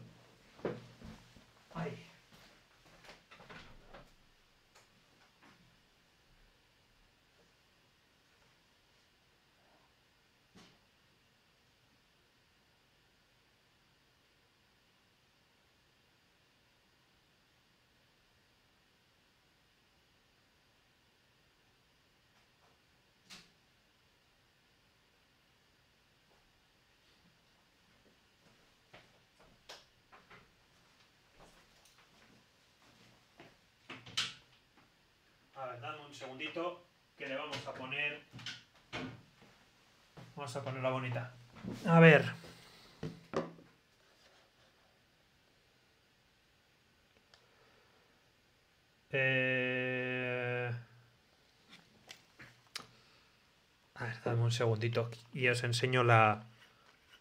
segundito y os enseño la...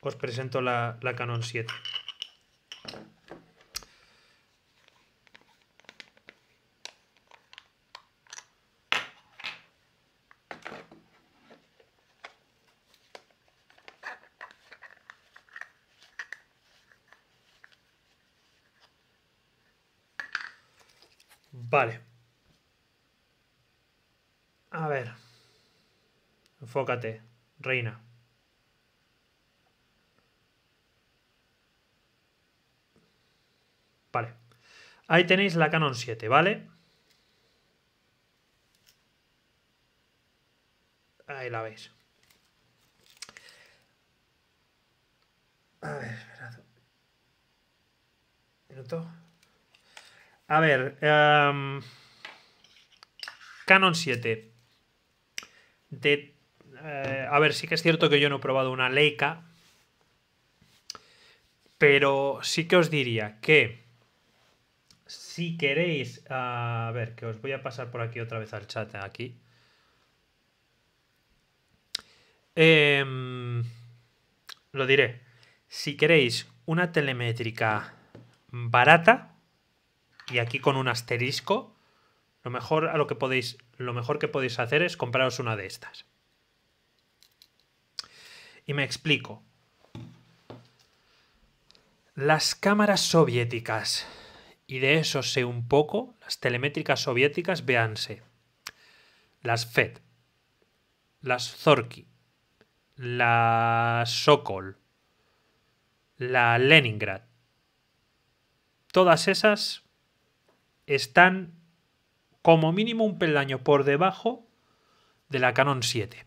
Os presento la, la Canon 7. Enfócate, reina. Vale. Ahí tenéis la Canon 7, ¿vale? Ahí la veis. A ver, esperad. Minuto. A ver. Em, canon 7. De eh, a ver, sí que es cierto que yo no he probado una Leica. Pero sí que os diría que si queréis. A ver, que os voy a pasar por aquí otra vez al chat. Aquí. Em, lo diré. Si queréis una telemétrica barata, y aquí con un asterisco, lo mejor, a lo, que podéis, lo mejor que podéis hacer es compraros una de estas. Y me explico. Las cámaras soviéticas, y de eso sé un poco, las telemétricas soviéticas, véanse. Las FED, las Zorki, la Sokol, la Leningrad. Todas esas están como mínimo un peldaño por debajo de la Canon 7.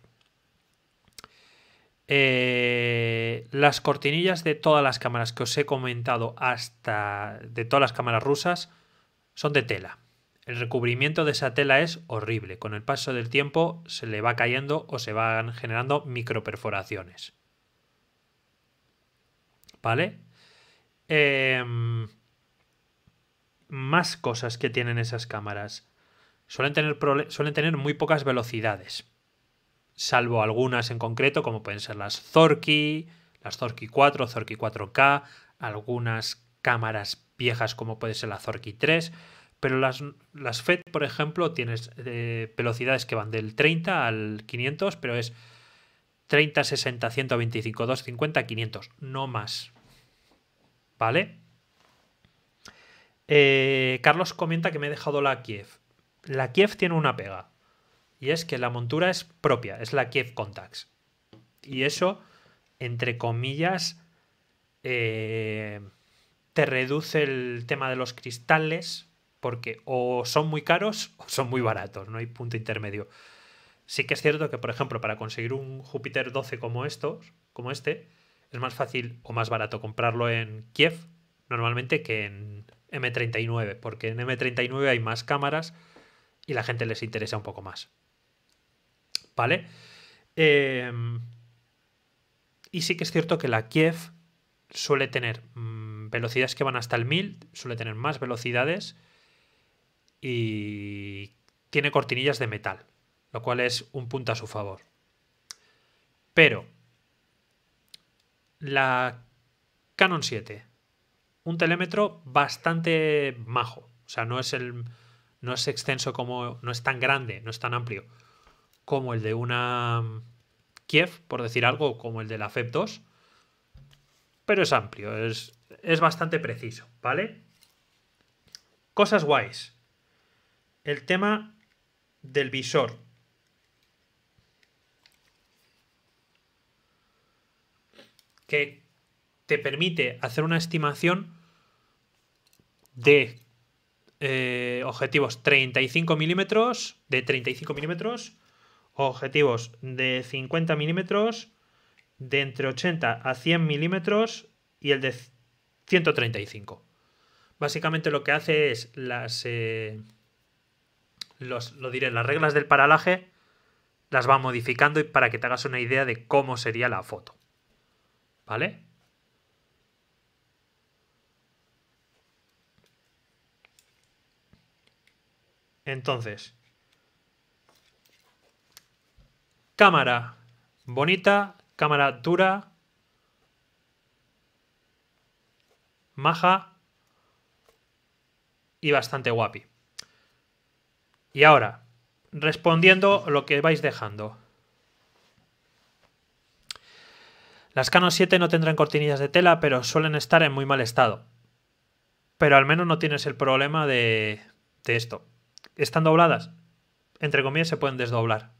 Eh, las cortinillas de todas las cámaras que os he comentado hasta de todas las cámaras rusas son de tela. El recubrimiento de esa tela es horrible. Con el paso del tiempo se le va cayendo o se van generando microperforaciones. ¿Vale? Em, más cosas que tienen esas cámaras. Suelen tener, suelen tener muy pocas velocidades salvo algunas en concreto, como pueden ser las Zorky, las Zorky 4, Zorky 4K, algunas cámaras viejas como puede ser la Zorky 3, pero las, las FED, por ejemplo, tienes eh, velocidades que van del 30 al 500, pero es 30, 60, 125, 250, 500, no más. ¿Vale? Eh, Carlos comenta que me he dejado la Kiev. La Kiev tiene una pega. Y es que la montura es propia, es la Kiev Contax. Y eso, entre comillas, eh, te reduce el tema de los cristales, porque o son muy caros o son muy baratos, no hay punto intermedio. Sí que es cierto que, por ejemplo, para conseguir un Júpiter 12 como estos, como este, es más fácil o más barato comprarlo en Kiev normalmente que en M39, porque en M39 hay más cámaras y la gente les interesa un poco más. ¿vale? Em, y sí que es cierto que la Kiev suele tener mm, velocidades que van hasta el 1000, suele tener más velocidades y tiene cortinillas de metal, lo cual es un punto a su favor. Pero la Canon 7, un telémetro bastante majo, o sea, no es el no es extenso como no es tan grande, no es tan amplio como el de una mm, Kiev, por decir algo, como el de la FEP2, pero es amplio, es, bastante preciso, ¿vale? Cosas guays. El tema del visor. Que te permite hacer una estimación de eh, objetivos 35 milímetros, de 35 milímetros, objetivos de 50 milímetros, de entre 80 a 100 milímetros y el de 135. Básicamente lo que hace es las... Eh, lo diré, las reglas del paralaje las va modificando para que te hagas una idea de cómo sería la foto. ¿Vale? Entonces, cámara bonita, cámara dura, maja y bastante guapi. Y ahora, respondiendo lo que vais dejando. Las Canon 7 no tendrán cortinillas de tela, pero suelen estar en muy mal estado. Pero al menos no tienes el problema de, de esto. Están dobladas. Entre comillas se pueden desdoblar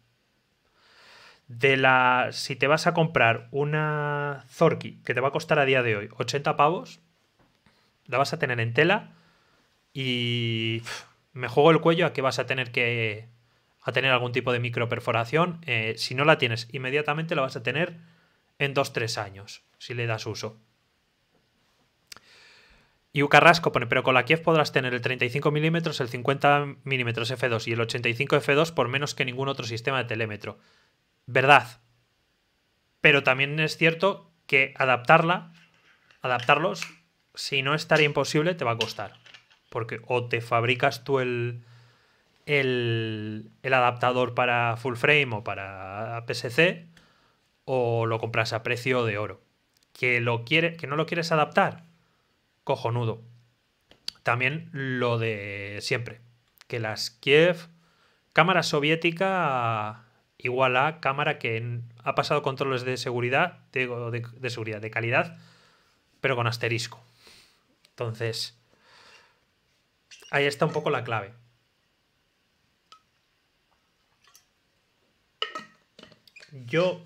de la. Si te vas a comprar una Zorki que te va a costar a día de hoy 80 pavos, la vas a tener en tela y me juego el cuello a que vas a tener que a tener algún tipo de microperforación. perforación eh, si no la tienes inmediatamente, la vas a tener en 2-3 años, si le das uso. Y Ucarrasco pone, pero con la Kiev podrás tener el 35 mm, el 50 mm f2 y el 85 f2 por menos que ningún otro sistema de telémetro verdad. Pero también es cierto que adaptarla, adaptarlos, si no estaría imposible, te va a costar. Porque o te fabricas tú el, el, adaptador para full frame o para PSC, o lo compras a precio de oro. Que, lo quiere, que no lo quieres adaptar, cojonudo. También lo de siempre, que las Kiev, cámara soviética igual a cámara que ha pasado controles de seguridad, de, seguridad, de calidad, pero con asterisco. Entonces, ahí está un poco la clave. Yo,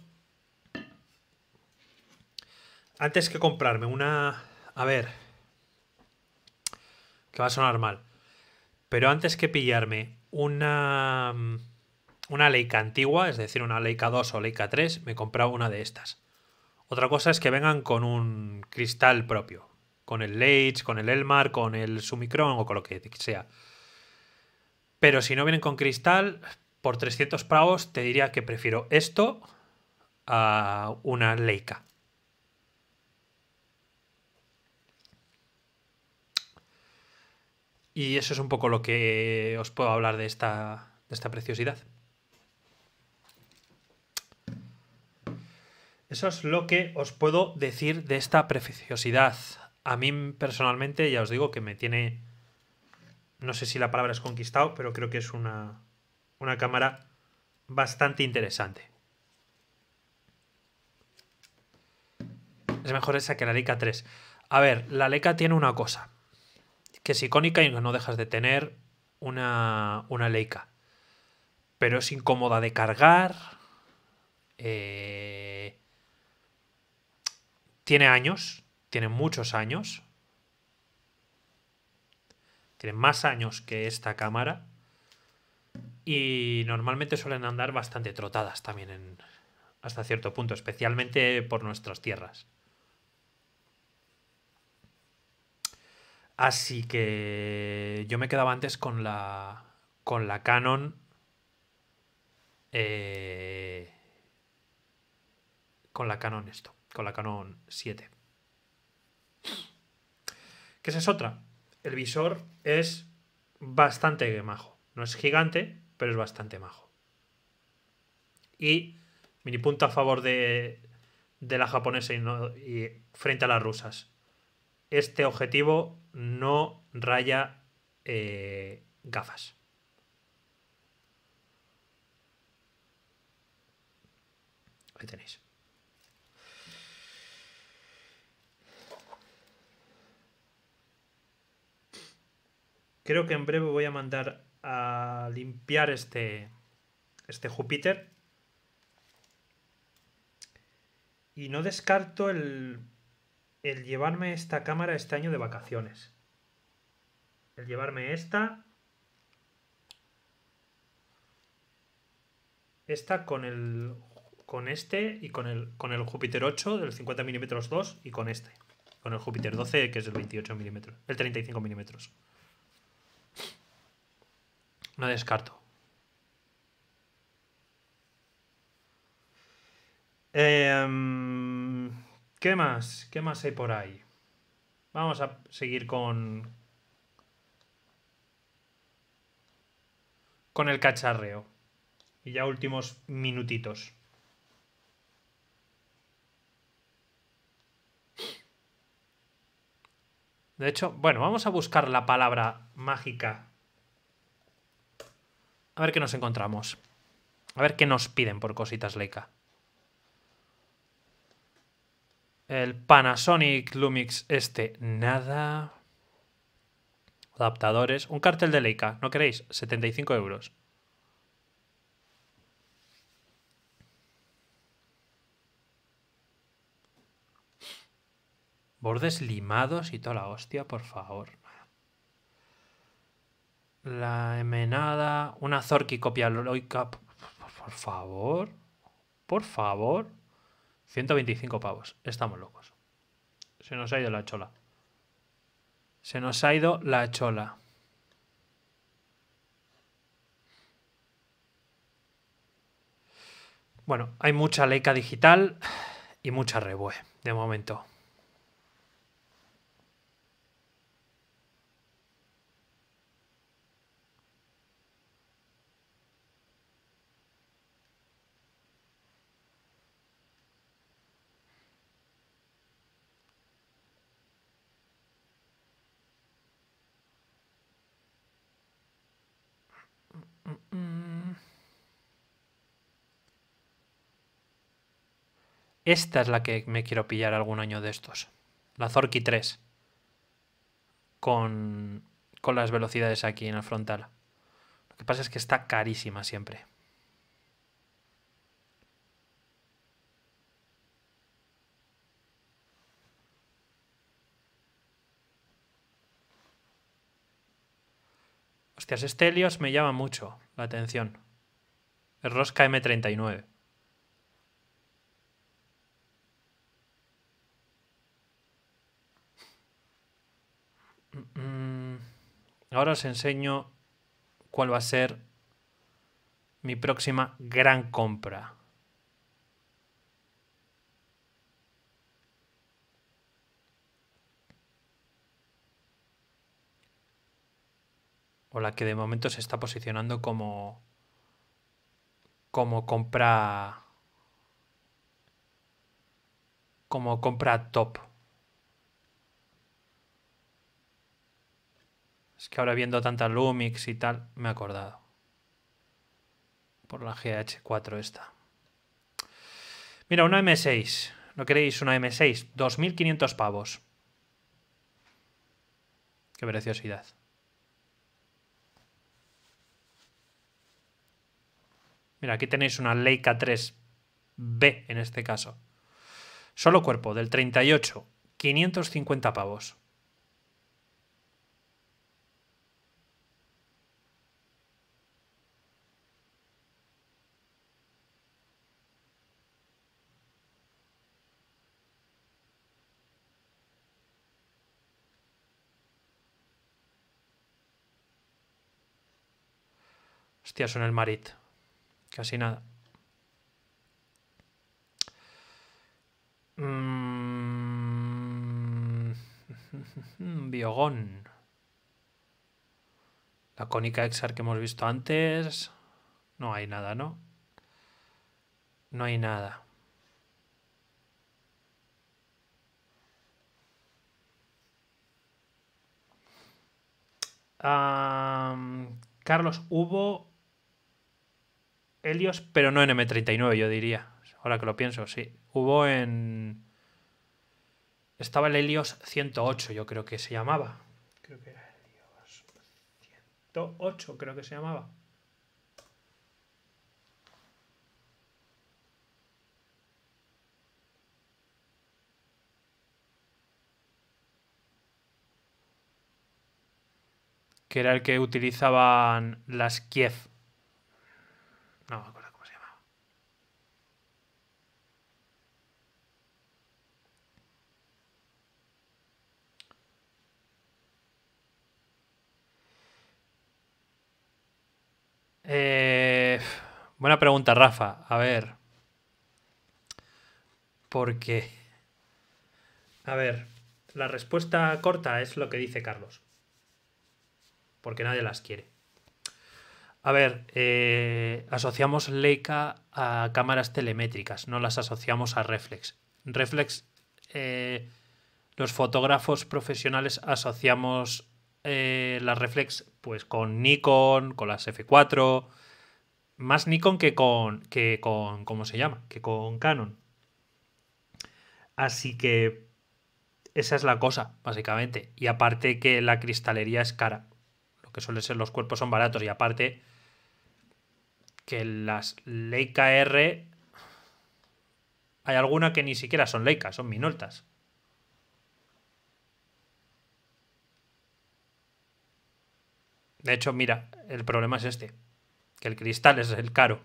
antes que comprarme una... A ver, que va a sonar mal. Pero antes que pillarme una mm, una Leica antigua, es decir, una Leica 2 o Leica 3, me compraba una de estas. Otra cosa es que vengan con un cristal propio, con el Leitch, con el Elmar, con el Sumicron o con lo que sea. Pero si no vienen con cristal, por 300 pavos te diría que prefiero esto a una Leica. Y eso es un poco lo que os puedo hablar de esta, de esta preciosidad. Eso es lo que os puedo decir de esta preciosidad. A mí personalmente, ya os digo que me tiene. No sé si la palabra es conquistado, pero creo que es una, una cámara bastante interesante. Es mejor esa que la Leica 3. A ver, la Leica tiene una cosa que es icónica y no dejas de tener una, una Leica. Pero es incómoda de cargar. Eh, tiene años, tiene muchos años. Tiene más años que esta cámara. Y normalmente suelen andar bastante trotadas también hasta cierto punto, especialmente por nuestras tierras. Así que yo me quedaba antes con la con la Canon eh, con la Canon esto con la Canon 7. Que esa es otra. El visor es bastante majo. No es gigante, pero es bastante majo. Y mini punto a favor de, la japonesa y, frente a las rusas. Este objetivo no raya eh, gafas. Ahí tenéis. Creo que en breve voy a mandar a limpiar este, este Júpiter. Y no descarto el, llevarme esta cámara este año de vacaciones. El llevarme esta. Esta con el con este y con el, con el Júpiter 8 del 50 mm 2 y con este. Con el Júpiter 12 que es el 28 mm, el 35 milímetros. No descarto. Em, ¿Qué más? ¿Qué más hay por ahí? Vamos a seguir con. Con el cacharreo. Y ya últimos minutitos. De hecho, bueno, vamos a buscar la palabra mágica a ver qué nos encontramos. A ver qué nos piden por cositas Leica. El Panasonic Lumix este, nada. Adaptadores. Un cartel de Leica, ¿no queréis? 75 euros. Bordes limados y toda la hostia, por favor. La emenada. Una Zorki copia loica. Por favor. Por favor. 125 pavos. Estamos locos. Se nos ha ido la chola. Se nos ha ido la chola. Bueno, hay mucha leica digital y mucha rebue, de momento. Esta es la que me quiero pillar algún año de estos. La Zorki 3. Con, las velocidades aquí en el frontal. Lo que pasa es que está carísima siempre. Hostias, este Helios me llama mucho la atención. El Rosca M39. Ahora os enseño cuál va a ser mi próxima gran compra. o la que de momento se está posicionando como como compra como compra top Es que ahora viendo tanta Lumix y tal, me he acordado. Por la GH4 esta. Mira, una M6. ¿No queréis una M6? 2.500 pavos. Qué preciosidad. Mira, aquí tenéis una Leica 3B en este caso. Solo cuerpo del 38, 550 pavos. son en el Marit. Casi nada. Mm... Biogón. La cónica Exar que hemos visto antes. No hay nada, ¿no? No hay nada. Carlos, hubo Helios, pero no en M39, yo diría. Ahora que lo pienso, sí. Hubo en. Estaba el Helios 108, yo creo que se llamaba. Creo que era Helios 108, creo que se llamaba. que era el que utilizaban las Kiev. No me acuerdo cómo se llamaba. Eh, buena pregunta, Rafa. A ver. Porque. A ver. La respuesta corta es lo que dice Carlos. Porque nadie las quiere. A ver, eh, asociamos Leica a cámaras telemétricas, no las asociamos a reflex. Reflex, eh, los fotógrafos profesionales asociamos eh, la las reflex pues con Nikon, con las F4, más Nikon que con, que con, ¿cómo se llama? Que con Canon. Así que esa es la cosa, básicamente. Y aparte que la cristalería es cara que suelen ser los cuerpos son baratos y aparte que las Leica R hay alguna que ni siquiera son Leica, son Minoltas. De hecho, mira, el problema es este, que el cristal es el caro.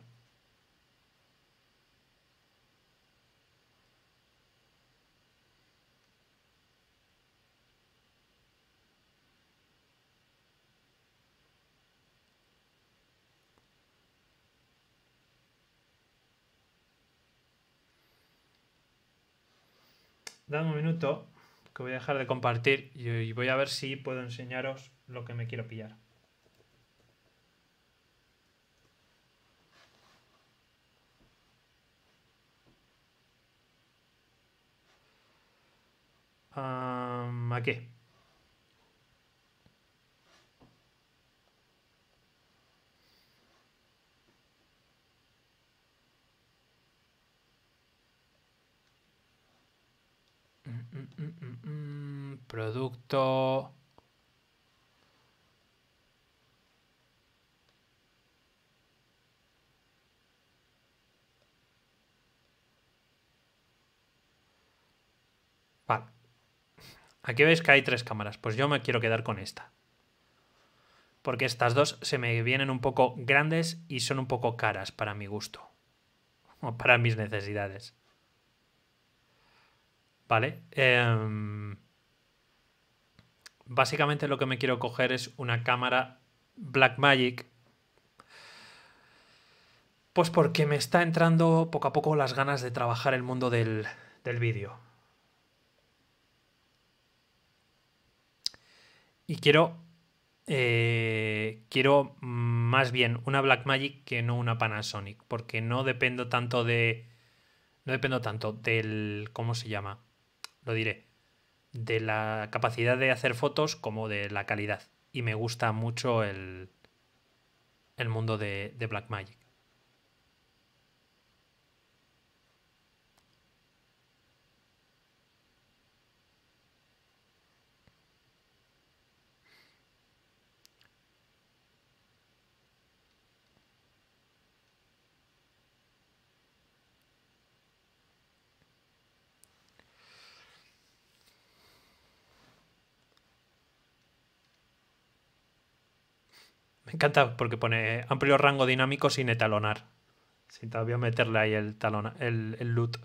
un minuto que voy a dejar de compartir y voy a ver si puedo enseñaros lo que me quiero pillar. ¿A aquí. Vale. Aquí veis que hay tres cámaras. Pues yo me quiero quedar con esta. Porque estas dos se me vienen un poco grandes y son un poco caras para mi gusto. O para mis necesidades. Vale. Eh básicamente lo que me quiero coger es una cámara Blackmagic. Pues porque me está entrando poco a poco las ganas de trabajar el mundo del, vídeo. Y quiero. Eh, quiero más bien una Blackmagic que no una Panasonic. Porque no dependo tanto de. No dependo tanto del. ¿Cómo se llama? Lo diré de la capacidad de hacer fotos como de la calidad. Y me gusta mucho el, el mundo de, de Blackmagic. encanta porque pone amplio rango dinámico sin etalonar. Sin todavía meterle ahí el, talón, el, el loot.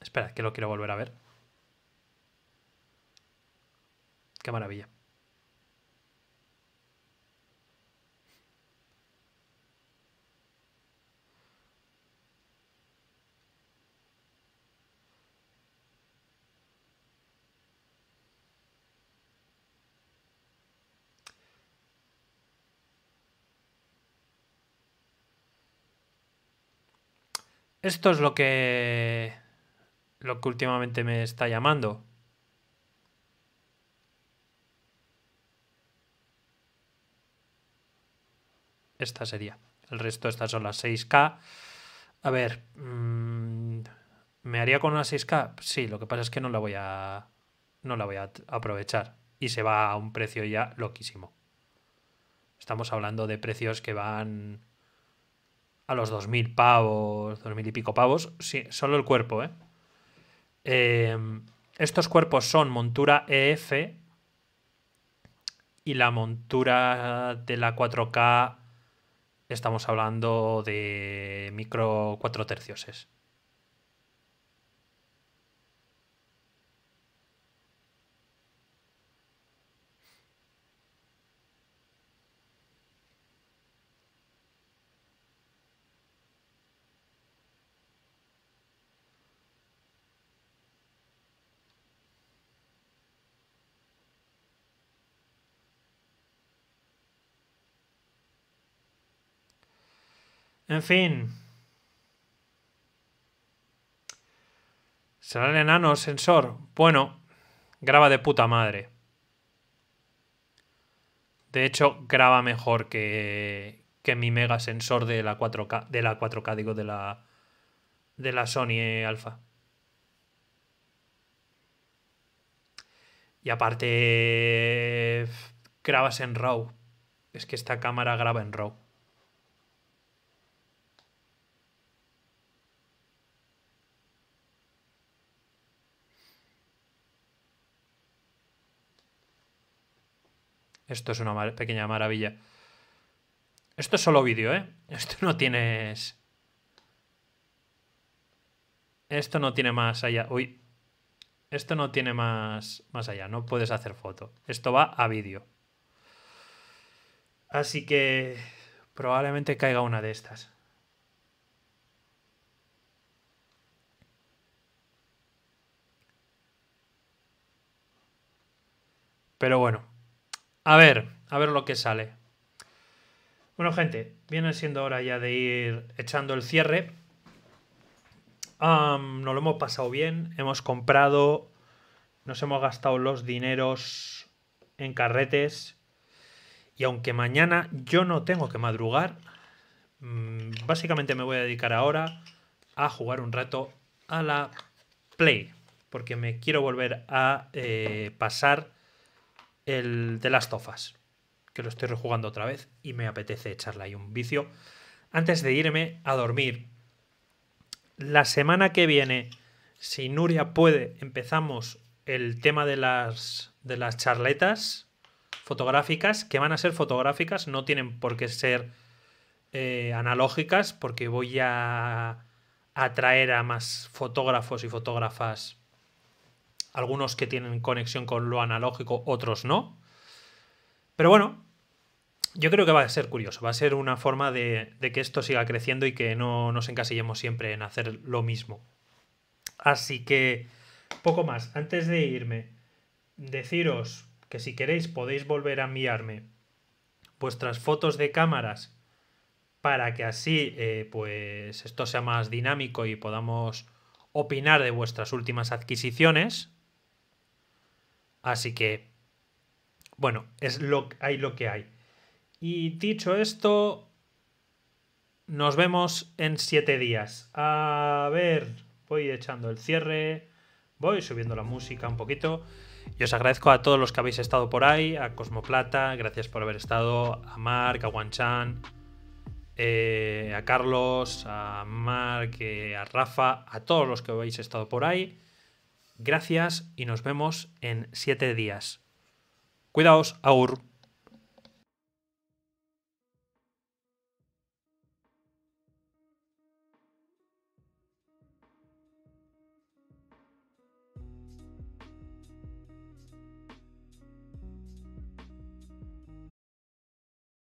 Espera, que lo quiero volver a ver. Qué maravilla. Esto es lo que. lo que últimamente me está llamando. Esta sería. El resto, estas son las 6K. A ver. Mm, ¿Me haría con una 6K? Sí, lo que pasa es que no la voy a. No la voy a aprovechar. Y se va a un precio ya loquísimo. Estamos hablando de precios que van a los 2.000 pavos, 2.000 y pico pavos, sí, solo el cuerpo, ¿eh? em, Estos cuerpos son montura EF y la montura de la 4K estamos hablando de micro 4 tercioses. En fin. Será el enano sensor. Bueno, graba de puta madre. De hecho, graba mejor que, mi mega sensor de la 4K, de la 4K, digo, de la, de la Sony Alpha. Y aparte, grabas en RAW. Es que esta cámara graba en RAW. Esto es una pequeña maravilla. Esto es solo vídeo, ¿eh? Esto no tienes... Esto no tiene más allá. Uy. Esto no tiene más, más allá. No puedes hacer foto. Esto va a vídeo. Así que probablemente caiga una de estas. Pero bueno. A ver, a ver lo que sale. Bueno, gente, viene siendo hora ya de ir echando el cierre. nos lo hemos pasado bien, hemos comprado, nos hemos gastado los dineros en carretes. Y aunque mañana yo no tengo que madrugar, mm, básicamente me voy a dedicar ahora a jugar un rato a la Play. Porque me quiero volver a eh, pasar el de las tofas, que lo estoy rejugando otra vez y me apetece echarle ahí un vicio antes de irme a dormir. La semana que viene, si Nuria puede, empezamos el tema de las, de las charletas fotográficas, que van a ser fotográficas, no tienen por qué ser eh, analógicas, porque voy a atraer a más fotógrafos y fotógrafas algunos que tienen conexión con lo analógico, otros no. Pero bueno, yo creo que va a ser curioso, va a ser una forma de, que esto siga creciendo y que no nos encasillemos siempre en hacer lo mismo. Así que, poco más, antes de irme, deciros que si queréis podéis volver a enviarme vuestras fotos de cámaras para que así eh, pues esto sea más dinámico y podamos opinar de vuestras últimas adquisiciones Así que, bueno, es lo, hay lo que hay. Y dicho esto, nos vemos en siete días. A ver, voy echando el cierre, voy subiendo la música un poquito. Y os agradezco a todos los que habéis estado por ahí, a Cosmoplata, gracias por haber estado, a Marc, a Wanchan, eh, a Carlos, a Marc, eh, a Rafa, a todos los que habéis estado por ahí. Gracias y nos vemos en siete días. Cuidaos, Aur.